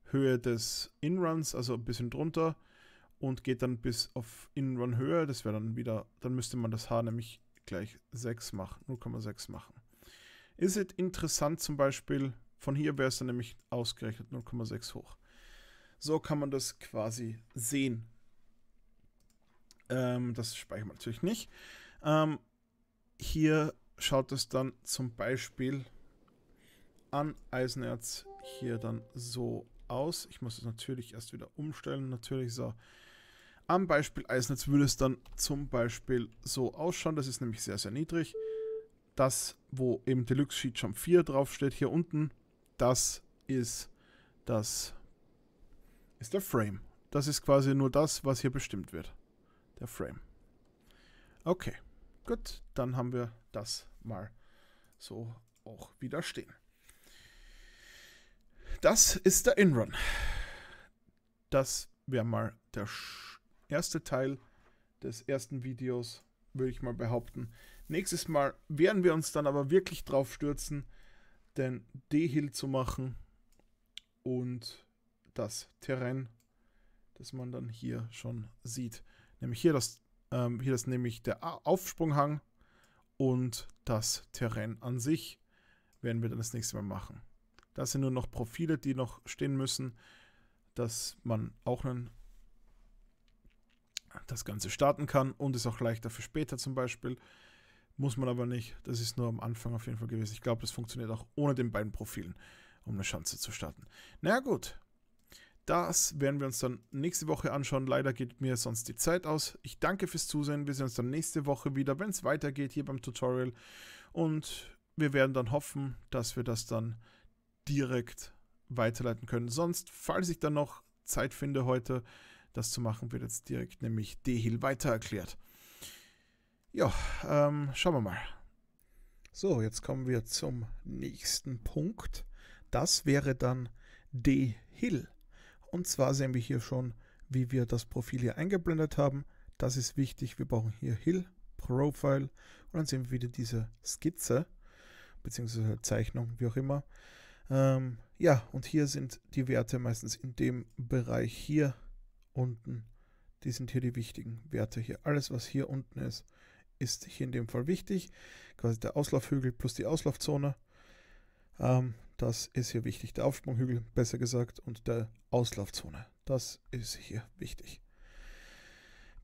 Höhe des Inruns, also ein bisschen drunter und geht dann bis auf Inrun Höhe. Das wäre dann wieder, dann müsste man das H nämlich gleich 6 machen, 0,6 machen. Ist es interessant zum Beispiel, von hier wäre es dann nämlich ausgerechnet 0,6 hoch. So kann man das quasi sehen. Ähm, das speichern wir natürlich nicht. Ähm, hier schaut es dann zum Beispiel an Eisenerz hier dann so aus. Ich muss es natürlich erst wieder umstellen. Natürlich so. Am Beispiel Eisenerz würde es dann zum Beispiel so ausschauen. Das ist nämlich sehr, sehr niedrig. Das, wo eben Deluxe Sheet Jump 4 draufsteht, hier unten, das ist das ist der Frame. Das ist quasi nur das, was hier bestimmt wird. Der Frame. Okay, gut, dann haben wir das mal so auch wieder stehen. Das ist der Inrun. Das wäre mal der erste Teil des ersten Videos, würde ich mal behaupten. Nächstes Mal werden wir uns dann aber wirklich drauf stürzen, den D-Hill zu machen und das Terrain, das man dann hier schon sieht. Nämlich hier das, ähm, hier das nämlich der Aufsprunghang und das Terrain an sich werden wir dann das nächste Mal machen. Das sind nur noch Profile, die noch stehen müssen, dass man auch einen, das Ganze starten kann und ist auch leichter für später zum Beispiel. Muss man aber nicht. Das ist nur am Anfang auf jeden Fall gewesen. Ich glaube, das funktioniert auch ohne den beiden Profilen, um eine Schanze zu starten. Na naja, gut. Das werden wir uns dann nächste Woche anschauen. Leider geht mir sonst die Zeit aus. Ich danke fürs Zusehen. Wir sehen uns dann nächste Woche wieder, wenn es weitergeht hier beim Tutorial. Und wir werden dann hoffen, dass wir das dann direkt weiterleiten können. Sonst, falls ich dann noch Zeit finde heute, das zu machen, wird jetzt direkt nämlich Dehil weiter erklärt. Ja, ähm, schauen wir mal. So, jetzt kommen wir zum nächsten Punkt. Das wäre dann D-Hill. Und zwar sehen wir hier schon, wie wir das Profil hier eingeblendet haben. Das ist wichtig. Wir brauchen hier Hill, Profile und dann sehen wir wieder diese Skizze beziehungsweise Zeichnung, wie auch immer. Ähm, ja, und hier sind die Werte meistens in dem Bereich hier unten. Die sind hier die wichtigen Werte hier. Alles, was hier unten ist, ist hier in dem Fall wichtig. Quasi der Auslaufhügel plus die Auslaufzone. Ähm, das ist hier wichtig. Der Aufsprunghügel, besser gesagt, und der Auslaufzone. Das ist hier wichtig.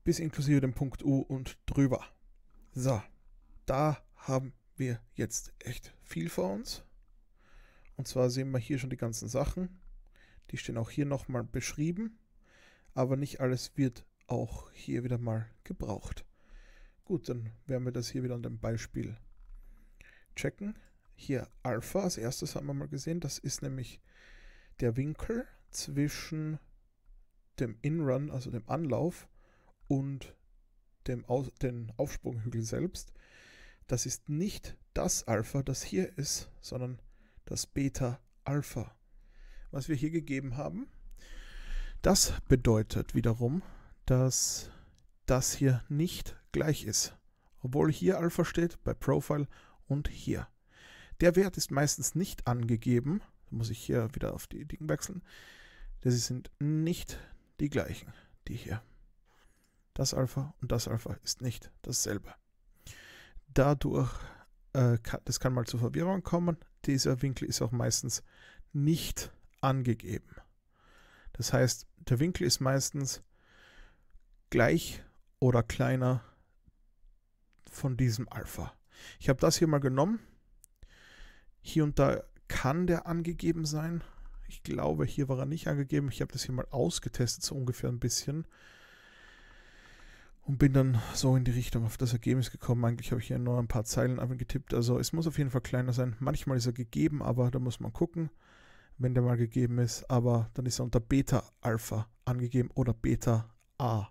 Bis inklusive dem Punkt U und drüber. So, da haben wir jetzt echt viel vor uns. Und zwar sehen wir hier schon die ganzen Sachen. Die stehen auch hier nochmal beschrieben. Aber nicht alles wird auch hier wieder mal gebraucht. Gut, dann werden wir das hier wieder an dem Beispiel checken. Hier Alpha als erstes haben wir mal gesehen. Das ist nämlich der Winkel zwischen dem Inrun, also dem Anlauf, und dem Aus den Aufsprunghügel selbst. Das ist nicht das Alpha, das hier ist, sondern das Beta Alpha, was wir hier gegeben haben. Das bedeutet wiederum, dass das hier nicht gleich ist, obwohl hier Alpha steht, bei Profile und hier. Der Wert ist meistens nicht angegeben, da muss ich hier wieder auf die Dinge wechseln, das sind nicht die gleichen, die hier. Das Alpha und das Alpha ist nicht dasselbe. Dadurch, äh, kann, das kann mal zu Verwirrung kommen, dieser Winkel ist auch meistens nicht angegeben. Das heißt, der Winkel ist meistens gleich oder kleiner von diesem Alpha. Ich habe das hier mal genommen. Hier und da kann der angegeben sein. Ich glaube, hier war er nicht angegeben. Ich habe das hier mal ausgetestet, so ungefähr ein bisschen. Und bin dann so in die Richtung auf das Ergebnis gekommen. Eigentlich habe ich hier nur ein paar Zeilen getippt. Also es muss auf jeden Fall kleiner sein. Manchmal ist er gegeben, aber da muss man gucken, wenn der mal gegeben ist. Aber dann ist er unter Beta-Alpha angegeben oder Beta-A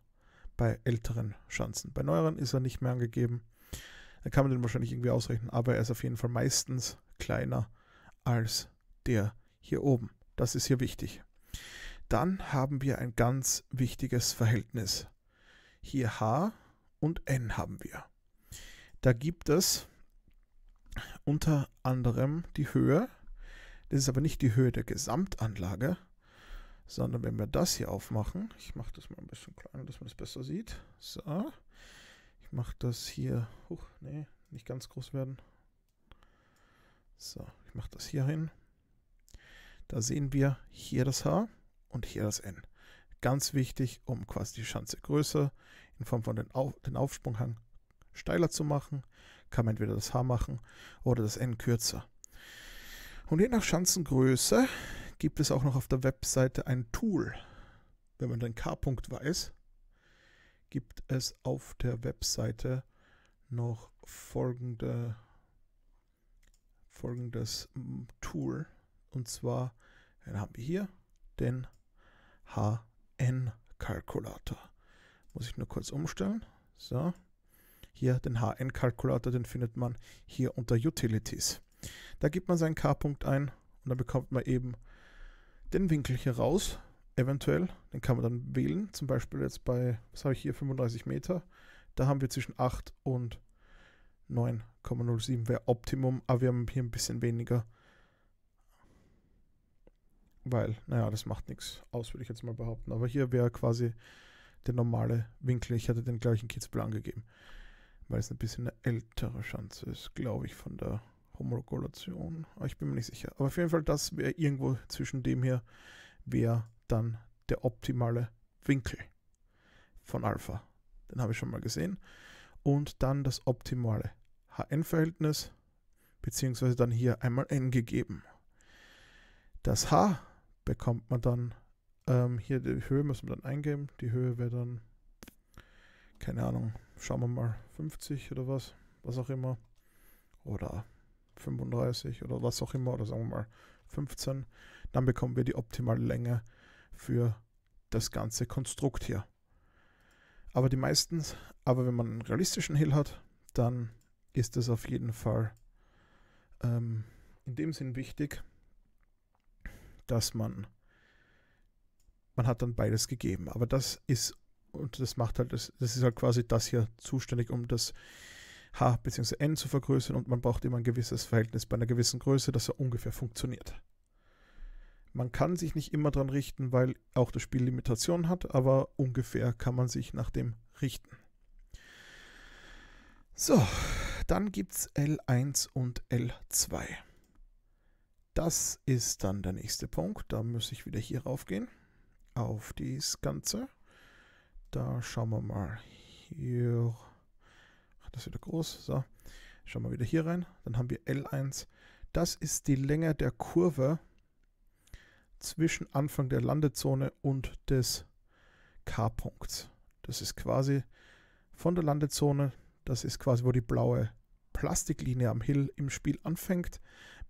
bei älteren Schanzen. Bei neueren ist er nicht mehr angegeben. Da kann man den wahrscheinlich irgendwie ausrechnen, aber er ist auf jeden Fall meistens kleiner als der hier oben. Das ist hier wichtig. Dann haben wir ein ganz wichtiges Verhältnis. Hier H und N haben wir. Da gibt es unter anderem die Höhe. Das ist aber nicht die Höhe der Gesamtanlage, sondern wenn wir das hier aufmachen, ich mache das mal ein bisschen kleiner, dass man das besser sieht. So mache das hier. Huch, nee, nicht ganz groß werden. So, ich mache das hier hin. Da sehen wir hier das H und hier das N. Ganz wichtig, um quasi die Schanze größer in Form von den, Auf den Aufsprunghang steiler zu machen, kann man entweder das H machen oder das N kürzer. Und je nach Schanzengröße gibt es auch noch auf der Webseite ein Tool. Wenn man den K-Punkt weiß, gibt es auf der Webseite noch folgende, folgendes mm, Tool. Und zwar haben wir hier den HN-Kalkulator. Muss ich nur kurz umstellen. So. Hier den HN-Kalkulator, den findet man hier unter Utilities. Da gibt man seinen K-Punkt ein und dann bekommt man eben den Winkel hier raus eventuell. Den kann man dann wählen. Zum Beispiel jetzt bei, was habe ich hier, 35 Meter. Da haben wir zwischen 8 und 9,07 wäre Optimum, aber wir haben hier ein bisschen weniger. Weil, naja, das macht nichts aus, würde ich jetzt mal behaupten. Aber hier wäre quasi der normale Winkel. Ich hatte den gleichen Kitzbühel angegeben, weil es ein bisschen eine ältere Chance ist, glaube ich, von der Homologation. Aber ich bin mir nicht sicher. Aber auf jeden Fall, das wäre irgendwo zwischen dem hier, wäre dann der optimale Winkel von Alpha. Den habe ich schon mal gesehen. Und dann das optimale HN-Verhältnis, beziehungsweise dann hier einmal N gegeben. Das H bekommt man dann, ähm, hier die Höhe müssen wir dann eingeben. Die Höhe wäre dann, keine Ahnung, schauen wir mal, 50 oder was, was auch immer. Oder 35 oder was auch immer, oder sagen wir mal 15. Dann bekommen wir die optimale Länge für das ganze Konstrukt hier. Aber die meisten, aber wenn man einen realistischen Hill hat, dann ist es auf jeden Fall ähm, in dem Sinn wichtig, dass man, man hat dann beides gegeben. Aber das ist, und das macht halt, das, das ist halt quasi das hier zuständig, um das H bzw. N zu vergrößern und man braucht immer ein gewisses Verhältnis bei einer gewissen Größe, dass er ungefähr funktioniert. Man kann sich nicht immer dran richten, weil auch das Spiel Limitationen hat, aber ungefähr kann man sich nach dem richten. So, dann gibt es L1 und L2. Das ist dann der nächste Punkt. Da muss ich wieder hier raufgehen. Auf das Ganze. Da schauen wir mal hier. Ach, das ist wieder groß. So, schauen wir wieder hier rein. Dann haben wir L1. Das ist die Länge der Kurve zwischen Anfang der Landezone und des K-Punkts. Das ist quasi von der Landezone, das ist quasi, wo die blaue Plastiklinie am Hill im Spiel anfängt,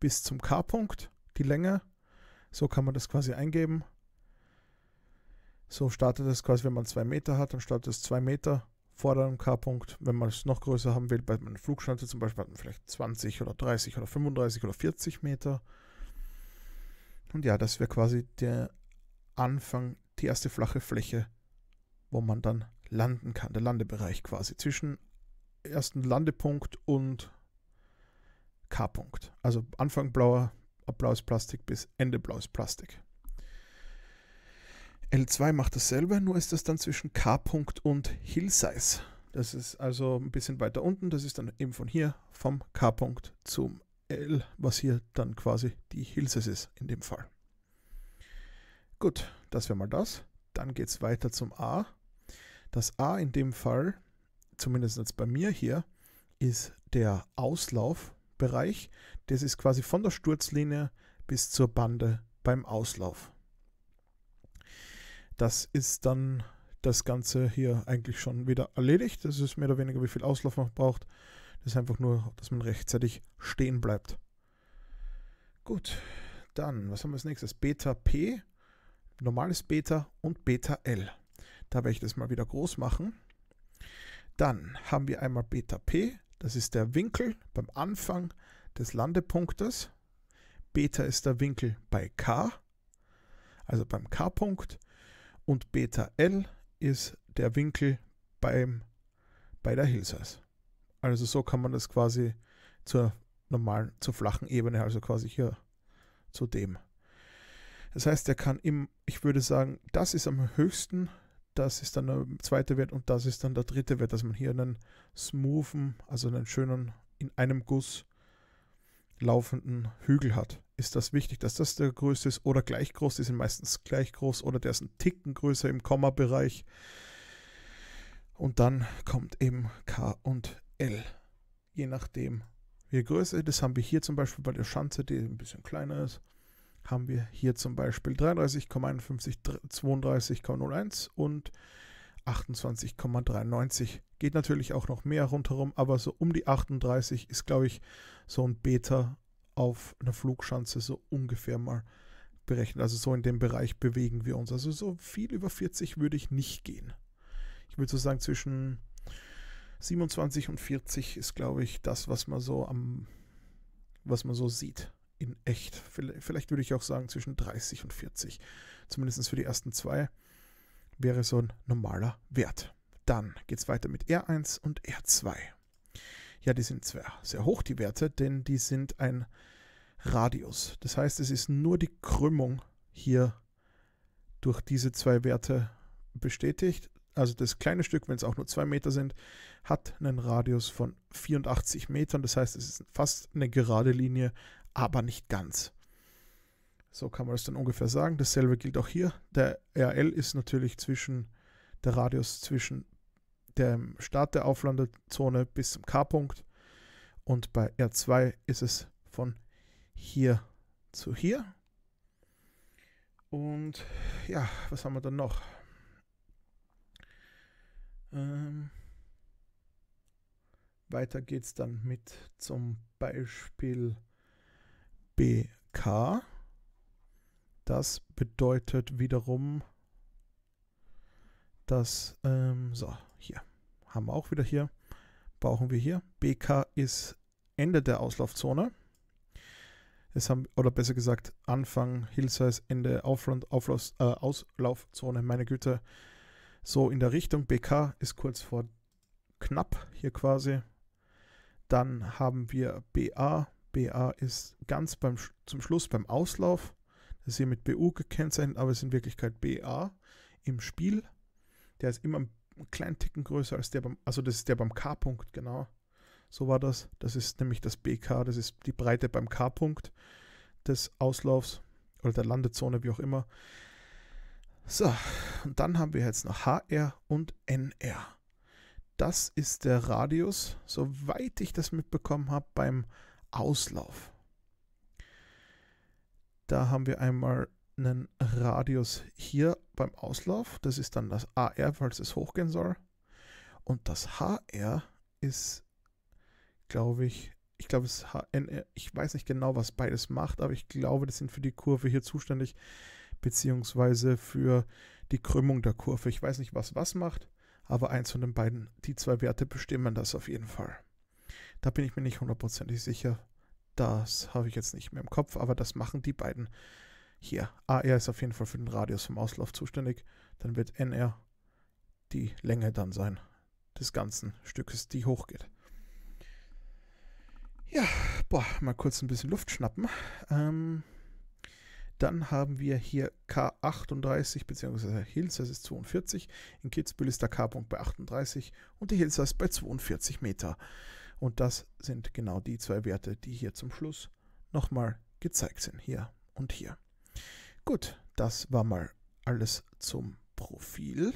bis zum K-Punkt, die Länge. So kann man das quasi eingeben. So startet es quasi, wenn man zwei Meter hat, dann startet es zwei Meter vor dem K-Punkt. Wenn man es noch größer haben will, bei einem Flugschalter zum Beispiel hat man vielleicht 20 oder 30 oder 35 oder 40 Meter. Und ja, das wäre quasi der Anfang, die erste flache Fläche, wo man dann landen kann, der Landebereich quasi zwischen ersten Landepunkt und K-Punkt. Also Anfang blauer, blaues Plastik bis Ende blaues Plastik. L2 macht dasselbe, nur ist das dann zwischen K-Punkt und Hillsize. Das ist also ein bisschen weiter unten, das ist dann eben von hier vom K-Punkt zum L, was hier dann quasi die Hilses ist in dem Fall. Gut, das wäre mal das. Dann geht es weiter zum A. Das A in dem Fall, zumindest jetzt bei mir hier, ist der Auslaufbereich. Das ist quasi von der Sturzlinie bis zur Bande beim Auslauf. Das ist dann das Ganze hier eigentlich schon wieder erledigt. Das ist mehr oder weniger, wie viel Auslauf man braucht. Das ist einfach nur, dass man rechtzeitig stehen bleibt. Gut, dann, was haben wir als nächstes? Beta P, normales Beta und Beta L. Da werde ich das mal wieder groß machen. Dann haben wir einmal Beta P, das ist der Winkel beim Anfang des Landepunktes. Beta ist der Winkel bei K, also beim K-Punkt. Und Beta L ist der Winkel beim, bei der Hillsize. Also so kann man das quasi zur normalen, zur flachen Ebene, also quasi hier zu dem. Das heißt, er kann im, ich würde sagen, das ist am höchsten, das ist dann der zweite Wert und das ist dann der dritte Wert, dass man hier einen smoothen, also einen schönen, in einem Guss laufenden Hügel hat. Ist das wichtig, dass das der größte ist oder gleich groß? Die sind meistens gleich groß oder der ist ein Ticken größer im Komma-Bereich. Und dann kommt eben K und L, je nachdem. Je größer, das haben wir hier zum Beispiel bei der Schanze, die ein bisschen kleiner ist, haben wir hier zum Beispiel 33,51, 32,01 und 28,93. Geht natürlich auch noch mehr rundherum, aber so um die 38 ist, glaube ich, so ein Beta auf einer Flugschanze so ungefähr mal berechnet. Also so in dem Bereich bewegen wir uns. Also so viel über 40 würde ich nicht gehen. Ich würde so sagen zwischen 27 und 40 ist, glaube ich, das, was man so am, was man so sieht in echt. Vielleicht würde ich auch sagen zwischen 30 und 40. Zumindest für die ersten zwei wäre so ein normaler Wert. Dann geht es weiter mit R1 und R2. Ja, die sind zwar sehr hoch, die Werte, denn die sind ein Radius. Das heißt, es ist nur die Krümmung hier durch diese zwei Werte bestätigt also das kleine Stück, wenn es auch nur zwei Meter sind, hat einen Radius von 84 Metern. Das heißt, es ist fast eine gerade Linie, aber nicht ganz. So kann man das dann ungefähr sagen. Dasselbe gilt auch hier. Der RL ist natürlich zwischen der Radius zwischen dem Start der Auflandezone bis zum K-Punkt. Und bei R2 ist es von hier zu hier. Und ja, was haben wir dann noch? Ähm, weiter geht's dann mit zum Beispiel BK. Das bedeutet wiederum, dass, ähm, so, hier, haben wir auch wieder hier, brauchen wir hier. BK ist Ende der Auslaufzone. Es haben, oder besser gesagt, Anfang, Hillsize, Ende, Aufrund, Auflauf, äh, Auslaufzone, meine Güte. So in der Richtung BK ist kurz vor knapp hier quasi. Dann haben wir BA. BA ist ganz beim, zum Schluss beim Auslauf. Das ist hier mit BU gekennzeichnet, aber es ist in Wirklichkeit BA im Spiel. Der ist immer einen kleinen Ticken größer als der beim, also das ist der beim K-Punkt, genau. So war das. Das ist nämlich das BK, das ist die Breite beim K-Punkt des Auslaufs oder der Landezone, wie auch immer. So, und dann haben wir jetzt noch HR und NR. Das ist der Radius, soweit ich das mitbekommen habe, beim Auslauf. Da haben wir einmal einen Radius hier beim Auslauf. Das ist dann das AR, falls es hochgehen soll. Und das HR ist, glaube ich, ich glaube, es HNR. Ich weiß nicht genau, was beides macht, aber ich glaube, das sind für die Kurve hier zuständig beziehungsweise für die Krümmung der Kurve. Ich weiß nicht, was was macht, aber eins von den beiden, die zwei Werte bestimmen das auf jeden Fall. Da bin ich mir nicht hundertprozentig sicher. Das habe ich jetzt nicht mehr im Kopf, aber das machen die beiden hier. AR ist auf jeden Fall für den Radius vom Auslauf zuständig. Dann wird NR die Länge dann sein des ganzen Stückes, die hochgeht. Ja, boah, mal kurz ein bisschen Luft schnappen. Ähm, dann haben wir hier K38 bzw. Hilsers ist 42. In Kitzbühel ist der K-Punkt bei 38 und die Hilsers bei 42 Meter. Und das sind genau die zwei Werte, die hier zum Schluss nochmal gezeigt sind. Hier und hier. Gut, das war mal alles zum Profil.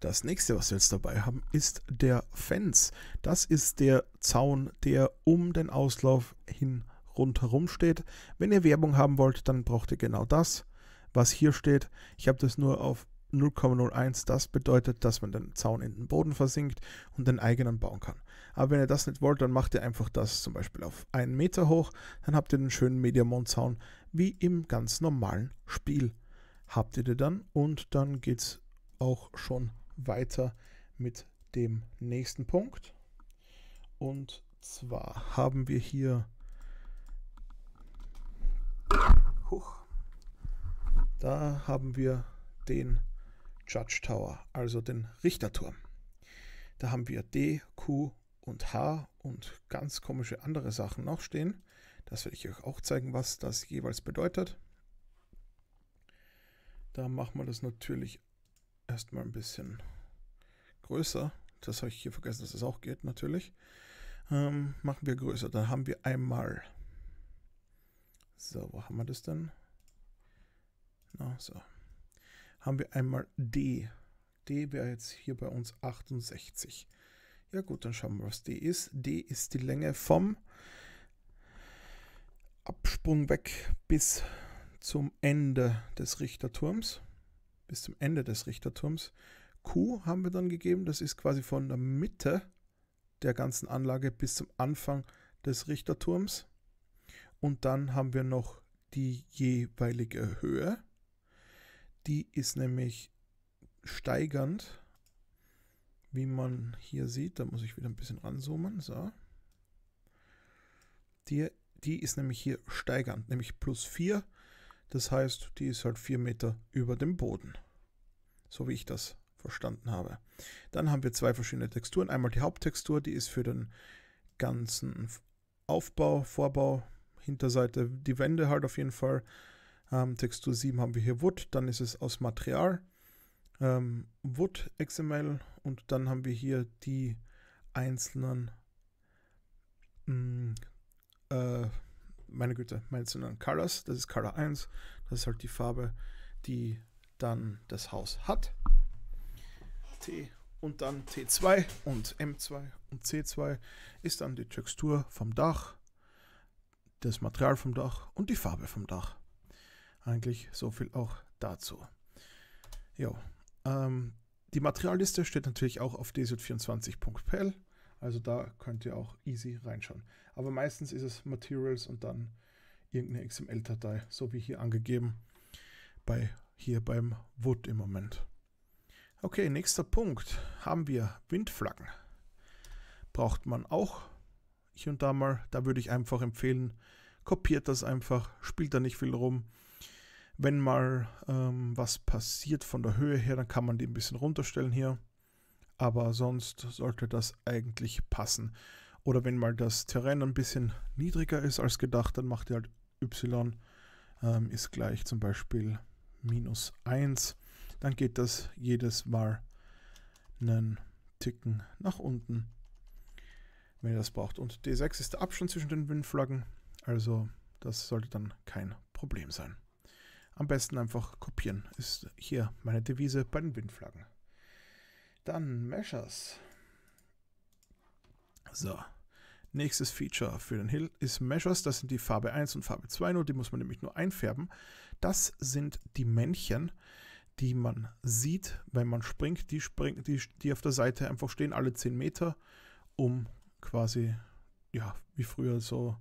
Das nächste, was wir jetzt dabei haben, ist der Fence. Das ist der Zaun, der um den Auslauf hin rundherum steht. Wenn ihr Werbung haben wollt, dann braucht ihr genau das, was hier steht. Ich habe das nur auf 0,01. Das bedeutet, dass man den Zaun in den Boden versinkt und den eigenen bauen kann. Aber wenn ihr das nicht wollt, dann macht ihr einfach das zum Beispiel auf einen Meter hoch. Dann habt ihr den schönen mediamond zaun wie im ganz normalen Spiel. Habt ihr den dann und dann geht es auch schon weiter mit dem nächsten Punkt. Und zwar haben wir hier Huch. Da haben wir den Judge Tower, also den Richterturm. Da haben wir D, Q und H und ganz komische andere Sachen noch stehen. Das werde ich euch auch zeigen, was das jeweils bedeutet. Da machen wir das natürlich erstmal ein bisschen größer. Das habe ich hier vergessen, dass das auch geht, natürlich. Ähm, machen wir größer. Dann haben wir einmal so, wo haben wir das denn? Na, so. Haben wir einmal D. D wäre jetzt hier bei uns 68. Ja gut, dann schauen wir, was D ist. D ist die Länge vom Absprung weg bis zum Ende des Richterturms. Bis zum Ende des Richterturms. Q haben wir dann gegeben. Das ist quasi von der Mitte der ganzen Anlage bis zum Anfang des Richterturms. Und dann haben wir noch die jeweilige Höhe. Die ist nämlich steigernd, wie man hier sieht. Da muss ich wieder ein bisschen ranzoomen. So. Die, die ist nämlich hier steigernd, nämlich plus 4. Das heißt, die ist halt 4 Meter über dem Boden. So wie ich das verstanden habe. Dann haben wir zwei verschiedene Texturen. Einmal die Haupttextur, die ist für den ganzen Aufbau, Vorbau, Hinterseite, die Wände halt auf jeden Fall. Ähm, Textur 7 haben wir hier Wood, dann ist es aus Material, ähm, Wood XML und dann haben wir hier die einzelnen, mh, mm, äh, meine Güte, einzelnen Colors. Das ist Color 1, das ist halt die Farbe, die dann das Haus hat. T und dann T2 und M2 und C2 ist dann die Textur vom Dach das Material vom Dach und die Farbe vom Dach. Eigentlich so viel auch dazu. Jo, ähm, die Materialliste steht natürlich auch auf dsud24.pl, also da könnt ihr auch easy reinschauen. Aber meistens ist es Materials und dann irgendeine XML-Datei, so wie hier angegeben, bei, hier beim Wood im Moment. Okay, nächster Punkt haben wir Windflaggen. Braucht man auch hier und da mal. Da würde ich einfach empfehlen, kopiert das einfach, spielt da nicht viel rum. Wenn mal ähm, was passiert von der Höhe her, dann kann man die ein bisschen runterstellen hier. Aber sonst sollte das eigentlich passen. Oder wenn mal das Terrain ein bisschen niedriger ist als gedacht, dann macht ihr halt y ähm, ist gleich zum Beispiel minus 1. Dann geht das jedes Mal einen Ticken nach unten wenn ihr das braucht. Und D6 ist der Abstand zwischen den Windflaggen, also das sollte dann kein Problem sein. Am besten einfach kopieren, ist hier meine Devise bei den Windflaggen. Dann Meshers. So, Nächstes Feature für den Hill ist Meshers. Das sind die Farbe 1 und Farbe 2 nur. Die muss man nämlich nur einfärben. Das sind die Männchen, die man sieht, wenn man springt. Die, springt, die, die auf der Seite einfach stehen, alle 10 Meter, um quasi, ja, wie früher so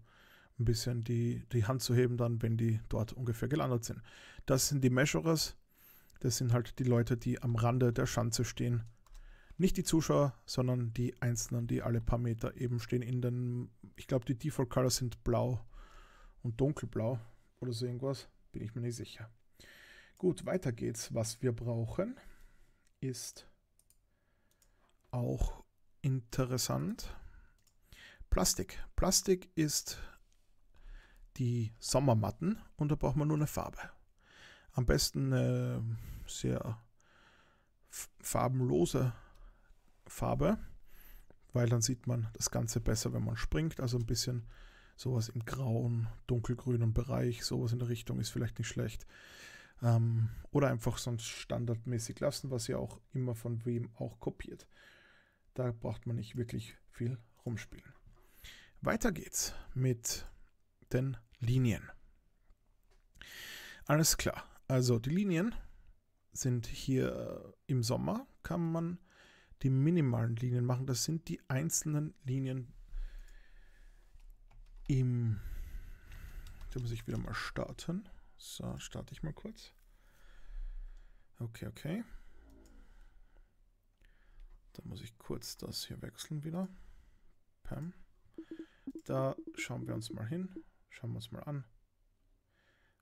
ein bisschen die, die Hand zu heben, dann, wenn die dort ungefähr gelandet sind. Das sind die Measurers. Das sind halt die Leute, die am Rande der Schanze stehen. Nicht die Zuschauer, sondern die Einzelnen, die alle paar Meter eben stehen in den. Ich glaube, die Default Colors sind blau und dunkelblau oder so irgendwas. Bin ich mir nicht sicher. Gut, weiter geht's. Was wir brauchen, ist auch interessant. Plastik. Plastik ist die Sommermatten und da braucht man nur eine Farbe. Am besten eine sehr farbenlose Farbe, weil dann sieht man das Ganze besser, wenn man springt. Also ein bisschen sowas im grauen, dunkelgrünen Bereich, sowas in der Richtung ist vielleicht nicht schlecht. Ähm, oder einfach sonst standardmäßig lassen, was ja auch immer von wem auch kopiert. Da braucht man nicht wirklich viel rumspielen. Weiter geht's mit den Linien. Alles klar. Also die Linien sind hier äh, im Sommer, kann man die minimalen Linien machen. Das sind die einzelnen Linien im... Da muss ich wieder mal starten. So, starte ich mal kurz. Okay, okay. Da muss ich kurz das hier wechseln wieder. Pam. Da schauen wir uns mal hin, schauen wir uns mal an,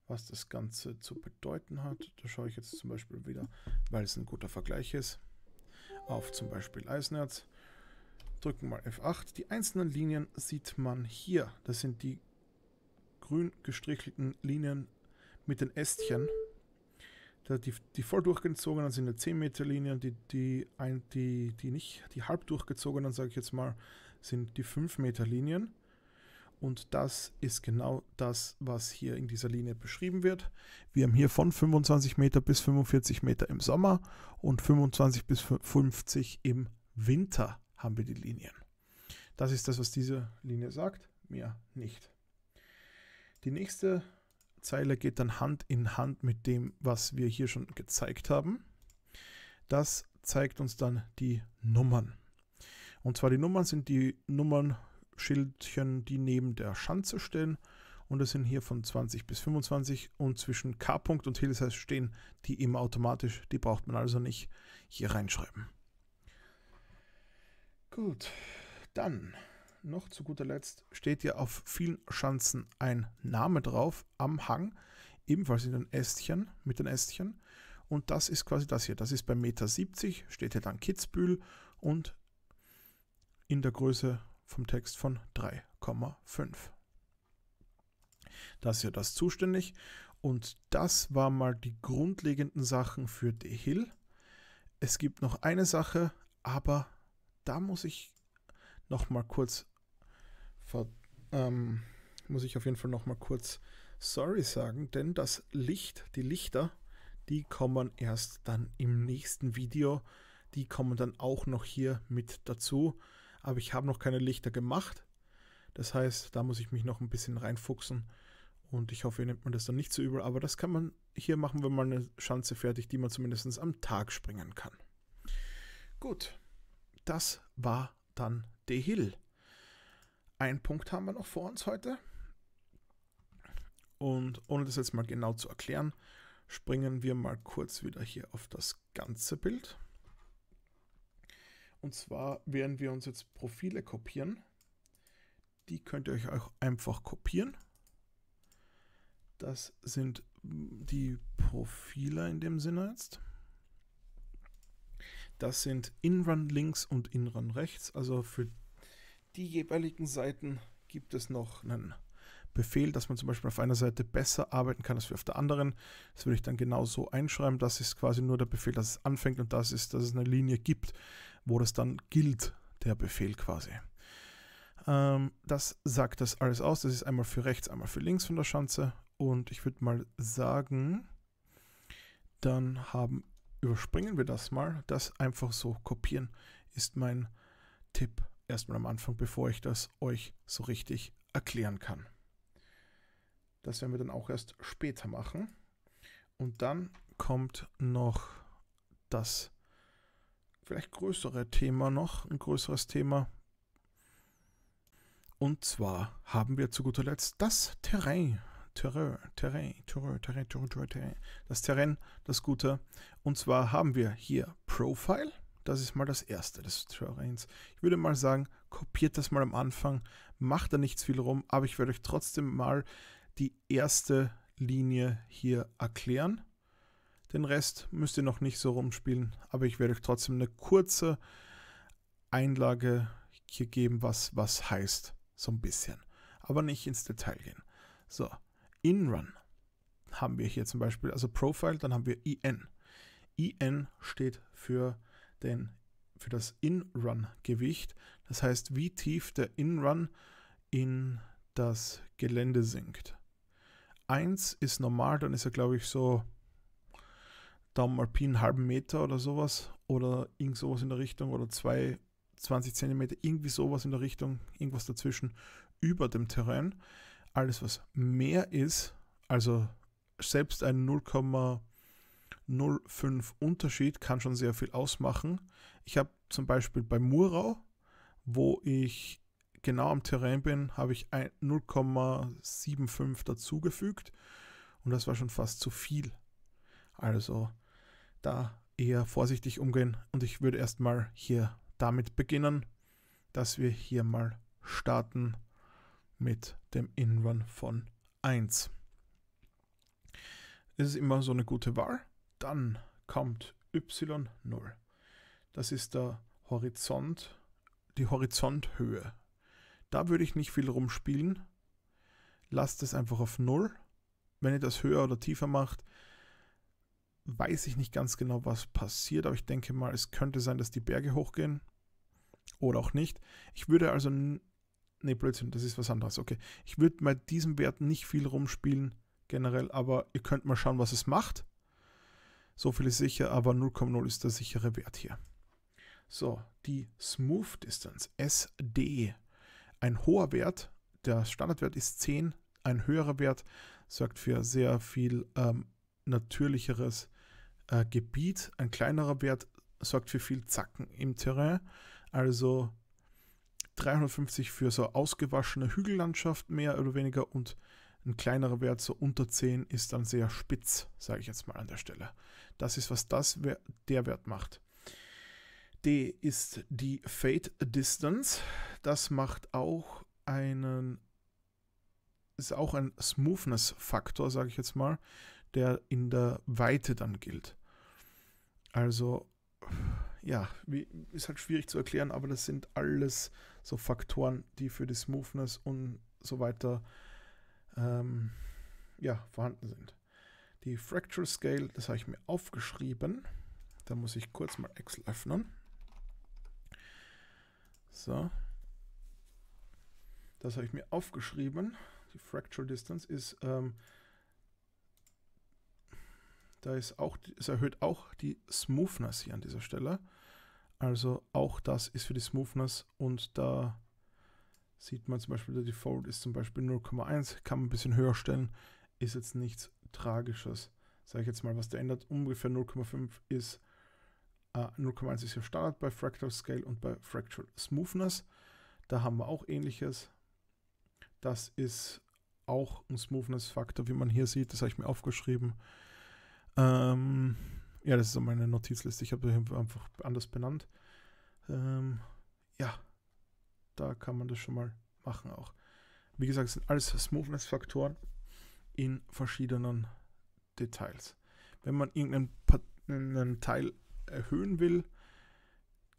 was das Ganze zu bedeuten hat. Da schaue ich jetzt zum Beispiel wieder, weil es ein guter Vergleich ist, auf zum Beispiel Eisnerz. Drücken mal F8. Die einzelnen Linien sieht man hier. Das sind die grün gestrichelten Linien mit den Ästchen. Die, die voll durchgezogenen sind eine 10 Meter Linien, die, die, ein, die, die nicht, die halb durchgezogenen, sage ich jetzt mal, sind die 5 Meter Linien. Und das ist genau das, was hier in dieser Linie beschrieben wird. Wir haben hier von 25 Meter bis 45 Meter im Sommer und 25 bis 50 im Winter haben wir die Linien. Das ist das, was diese Linie sagt, mehr nicht. Die nächste Zeile geht dann Hand in Hand mit dem, was wir hier schon gezeigt haben. Das zeigt uns dann die Nummern. Und zwar die Nummern sind die Nummern Schildchen, die neben der Schanze stehen. Und das sind hier von 20 bis 25 und zwischen K-Punkt und Hillsize stehen die immer automatisch. Die braucht man also nicht hier reinschreiben. Gut, dann noch zu guter Letzt steht ja auf vielen Schanzen ein Name drauf am Hang, ebenfalls in den Ästchen, mit den Ästchen. Und das ist quasi das hier. Das ist bei Meter 70, steht hier dann Kitzbühel und in der Größe vom Text von 3,5. Das ist ja das zuständig. Und das war mal die grundlegenden Sachen für Hill. Es gibt noch eine Sache, aber da muss ich noch mal kurz ähm, muss ich auf jeden Fall noch mal kurz sorry sagen, denn das Licht, die Lichter, die kommen erst dann im nächsten Video. Die kommen dann auch noch hier mit dazu aber ich habe noch keine Lichter gemacht. Das heißt, da muss ich mich noch ein bisschen reinfuchsen. Und ich hoffe, ihr nehmt mir das dann nicht so übel. Aber das kann man hier machen, wenn man eine Schanze fertig, die man zumindest am Tag springen kann. Gut, das war dann The Hill. Ein Punkt haben wir noch vor uns heute. Und ohne das jetzt mal genau zu erklären, springen wir mal kurz wieder hier auf das ganze Bild. Und zwar werden wir uns jetzt Profile kopieren. Die könnt ihr euch auch einfach kopieren. Das sind die Profile in dem Sinne jetzt. Das sind Inrun links und Inrun rechts. Also für die jeweiligen Seiten gibt es noch einen Befehl, dass man zum Beispiel auf einer Seite besser arbeiten kann als auf der anderen. Das würde ich dann genau so einschreiben. Das ist quasi nur der Befehl, dass es anfängt und das ist, dass es eine Linie gibt wo das dann gilt, der Befehl quasi. Ähm, das sagt das alles aus. Das ist einmal für rechts, einmal für links von der Schanze. Und ich würde mal sagen, dann haben, überspringen wir das mal. Das einfach so kopieren ist mein Tipp erstmal am Anfang, bevor ich das euch so richtig erklären kann. Das werden wir dann auch erst später machen. Und dann kommt noch das vielleicht größere Thema noch, ein größeres Thema. Und zwar haben wir zu guter Letzt das Terrain. Terrain, Terrain, Terrain, Terrain, Terrain, Terrain, das Terrain, das Gute. Und zwar haben wir hier Profile. Das ist mal das erste des Terrains. Ich würde mal sagen, kopiert das mal am Anfang, macht da nichts viel rum, aber ich werde euch trotzdem mal die erste Linie hier erklären. Den Rest müsst ihr noch nicht so rumspielen, aber ich werde euch trotzdem eine kurze Einlage hier geben, was was heißt. So ein bisschen, aber nicht ins Detail gehen. So, InRun haben wir hier zum Beispiel, also Profile, dann haben wir IN. IN steht für, den, für das In-Run-Gewicht. Das heißt, wie tief der In-Run in das Gelände sinkt. 1 ist normal, dann ist er, glaube ich, so Daumen alpin einen halben Meter oder sowas oder irgend sowas in der Richtung oder zwei, 20 Zentimeter, irgendwie sowas in der Richtung, irgendwas dazwischen über dem Terrain. Alles, was mehr ist, also selbst ein 0,05 Unterschied kann schon sehr viel ausmachen. Ich habe zum Beispiel bei Murau, wo ich genau am Terrain bin, habe ich 0,75 dazugefügt und das war schon fast zu viel. Also da eher vorsichtig umgehen. Und ich würde erstmal hier damit beginnen, dass wir hier mal starten mit dem Inrun von 1. Das ist immer so eine gute Wahl. Dann kommt Y0. Das ist der Horizont, die Horizonthöhe. Da würde ich nicht viel rumspielen. Lasst es einfach auf 0. Wenn ihr das höher oder tiefer macht, weiß ich nicht ganz genau, was passiert, aber ich denke mal, es könnte sein, dass die Berge hochgehen oder auch nicht. Ich würde also, ne Blödsinn, das ist was anderes. Okay, ich würde bei diesem Wert nicht viel rumspielen generell, aber ihr könnt mal schauen, was es macht. So viel ist sicher, aber 0,0 ist der sichere Wert hier. So, die Smooth Distance, SD, ein hoher Wert, der Standardwert ist 10, ein höherer Wert sorgt für sehr viel ähm, natürlicheres äh, Gebiet. Ein kleinerer Wert sorgt für viel Zacken im Terrain. Also 350 für so ausgewaschene Hügellandschaft mehr oder weniger und ein kleinerer Wert, so unter 10, ist dann sehr spitz, sage ich jetzt mal an der Stelle. Das ist, was das der Wert macht. D ist die Fade Distance. Das macht auch einen, ist auch ein Smoothness-Faktor, sage ich jetzt mal der in der Weite dann gilt. Also, ja, wie, ist halt schwierig zu erklären, aber das sind alles so Faktoren, die für die Smoothness und so weiter ähm, ja, vorhanden sind. Die Fracture Scale, das habe ich mir aufgeschrieben. Da muss ich kurz mal Excel öffnen. So. Das habe ich mir aufgeschrieben. Die Fracture Distance ist ähm, da ist auch, es erhöht auch die Smoothness hier an dieser Stelle. Also auch das ist für die Smoothness und da sieht man zum Beispiel, der Default ist zum Beispiel 0,1, kann man ein bisschen höher stellen, ist jetzt nichts Tragisches. Sage ich jetzt mal, was da ändert, ungefähr 0,5 ist, äh, 0,1 ist hier Standard bei Fractal Scale und bei Fractal Smoothness. Da haben wir auch ähnliches. Das ist auch ein Smoothness-Faktor, wie man hier sieht, das habe ich mir aufgeschrieben. Ähm, ja, das ist meine Notizliste. Ich habe einfach anders benannt. Ähm, ja, da kann man das schon mal machen auch. Wie gesagt, sind alles Smoothness-Faktoren in verschiedenen Details. Wenn man irgendeinen Teil erhöhen will,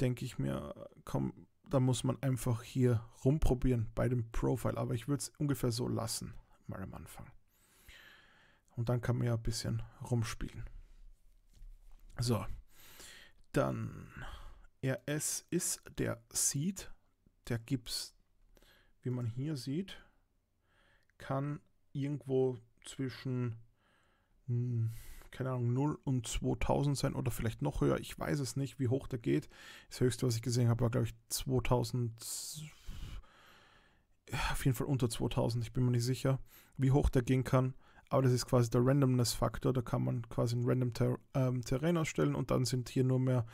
denke ich mir, komm, da muss man einfach hier rumprobieren bei dem Profile. Aber ich würde es ungefähr so lassen, mal am Anfang. Und dann kann man ja ein bisschen rumspielen. So. Dann RS ist der Seed. Der Gips, wie man hier sieht, kann irgendwo zwischen, hm, keine Ahnung, 0 und 2000 sein oder vielleicht noch höher. Ich weiß es nicht, wie hoch der geht. Das höchste, was ich gesehen habe, war, glaube ich, 2000. Auf jeden Fall unter 2000, ich bin mir nicht sicher, wie hoch der gehen kann. Aber das ist quasi der Randomness-Faktor. Da kann man quasi ein random Ter ähm, Terrain ausstellen und dann sind hier nur mehr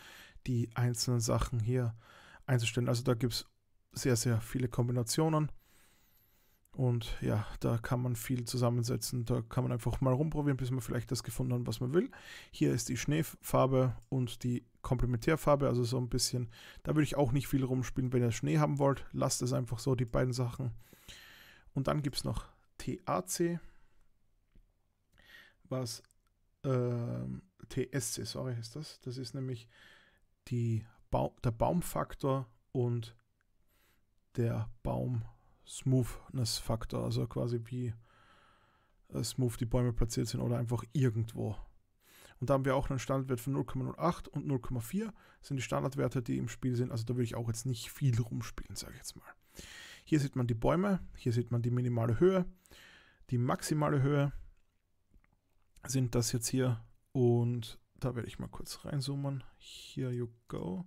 die einzelnen Sachen hier einzustellen. Also da gibt es sehr, sehr viele Kombinationen. Und ja, da kann man viel zusammensetzen. Da kann man einfach mal rumprobieren, bis man vielleicht das gefunden hat, was man will. Hier ist die Schneefarbe und die Komplementärfarbe, also so ein bisschen. Da würde ich auch nicht viel rumspielen. Wenn ihr Schnee haben wollt, lasst es einfach so, die beiden Sachen. Und dann gibt es noch TAC was ähm, TS-Sensore heißt das. Das ist nämlich die ba der Baumfaktor und der Baum-Smoothness-Faktor, also quasi wie äh, smooth die Bäume platziert sind oder einfach irgendwo. Und da haben wir auch einen Standardwert von 0,08 und 0,4 sind die Standardwerte, die im Spiel sind. Also da würde ich auch jetzt nicht viel rumspielen, sage ich jetzt mal. Hier sieht man die Bäume, hier sieht man die minimale Höhe, die maximale Höhe, sind das jetzt hier. Und da werde ich mal kurz reinzoomen. Here you go.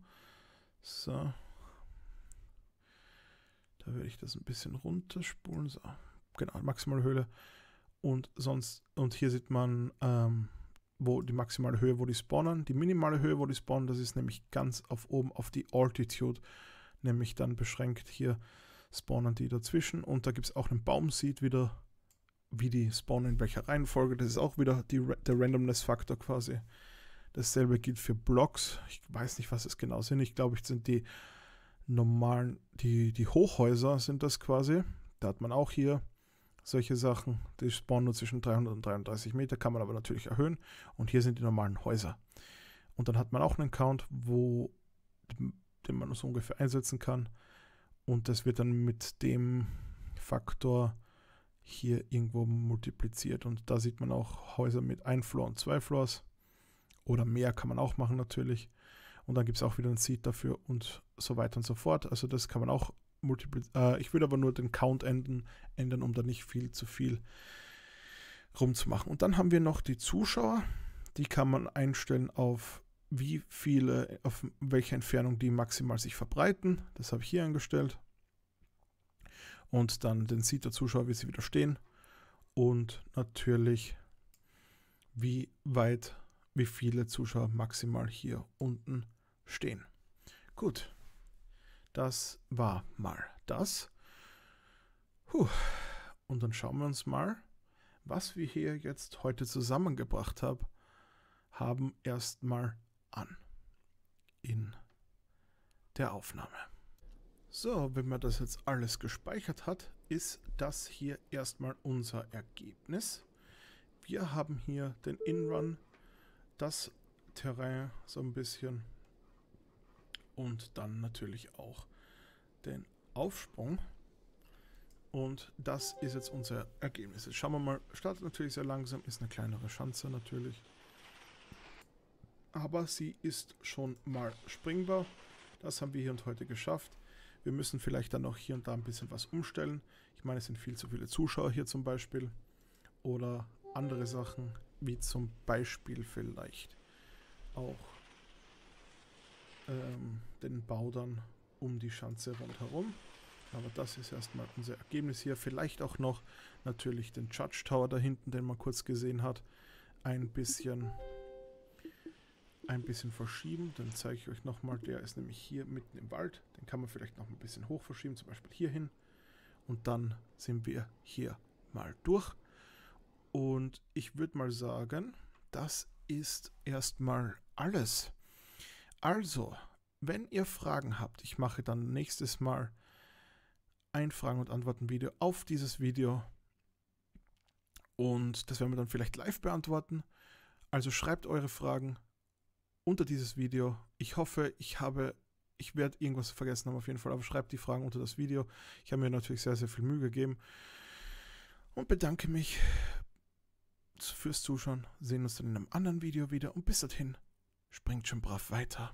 So. Da werde ich das ein bisschen runterspulen. So. Genau, maximale Höhle. Und sonst, und hier sieht man ähm, wo die maximale Höhe, wo die spawnen. Die minimale Höhe, wo die spawnen, das ist nämlich ganz auf oben auf die Altitude. Nämlich dann beschränkt hier spawnen die dazwischen. Und da gibt es auch einen Baumseed wieder wie die spawnen, in welcher Reihenfolge. Das ist auch wieder die, der Randomness-Faktor quasi. Dasselbe gilt für Blocks. Ich weiß nicht, was es genau sind. Ich glaube, es sind die normalen, die, die Hochhäuser sind das quasi. Da hat man auch hier solche Sachen. Die spawnen nur zwischen 300 und 33 Meter, kann man aber natürlich erhöhen. Und hier sind die normalen Häuser. Und dann hat man auch einen Count, wo, den man so ungefähr einsetzen kann. Und das wird dann mit dem Faktor hier irgendwo multipliziert. Und da sieht man auch Häuser mit ein Floor und zwei Floors. Oder mehr kann man auch machen natürlich. Und dann gibt es auch wieder ein Seed dafür und so weiter und so fort. Also das kann man auch multiplizieren. Äh, ich würde aber nur den Count ändern, ändern, um da nicht viel zu viel rumzumachen. Und dann haben wir noch die Zuschauer. Die kann man einstellen auf wie viele, auf welche Entfernung die maximal sich verbreiten. Das habe ich hier eingestellt. Und dann den sieht der Zuschauer, wie sie wieder stehen. Und natürlich, wie weit, wie viele Zuschauer maximal hier unten stehen. Gut, das war mal das. Puh. Und dann schauen wir uns mal, was wir hier jetzt heute zusammengebracht haben, haben, erstmal an in der Aufnahme. So, wenn man das jetzt alles gespeichert hat, ist das hier erstmal unser Ergebnis. Wir haben hier den Inrun, das Terrain so ein bisschen und dann natürlich auch den Aufsprung. Und das ist jetzt unser Ergebnis. Jetzt schauen wir mal, startet natürlich sehr langsam, ist eine kleinere Schanze natürlich. Aber sie ist schon mal springbar. Das haben wir hier und heute geschafft. Wir müssen vielleicht dann noch hier und da ein bisschen was umstellen. Ich meine, es sind viel zu viele Zuschauer hier zum Beispiel. Oder andere Sachen, wie zum Beispiel vielleicht auch ähm, den Bau dann um die Schanze rundherum. Aber das ist erstmal unser Ergebnis hier. Vielleicht auch noch natürlich den Judge Tower da hinten, den man kurz gesehen hat, ein bisschen ein bisschen verschieben. Dann zeige ich euch nochmal, der ist nämlich hier mitten im Wald. Den kann man vielleicht noch ein bisschen hoch verschieben, zum Beispiel hier hin. Und dann sind wir hier mal durch. Und ich würde mal sagen, das ist erstmal alles. Also, wenn ihr Fragen habt, ich mache dann nächstes Mal ein Fragen- und Antworten-Video auf dieses Video. Und das werden wir dann vielleicht live beantworten. Also schreibt eure Fragen, unter dieses Video. Ich hoffe, ich habe, ich werde irgendwas vergessen haben auf jeden Fall, aber schreibt die Fragen unter das Video. Ich habe mir natürlich sehr, sehr viel Mühe gegeben und bedanke mich fürs Zuschauen. Sehen uns dann in einem anderen Video wieder und bis dorthin, springt schon brav weiter.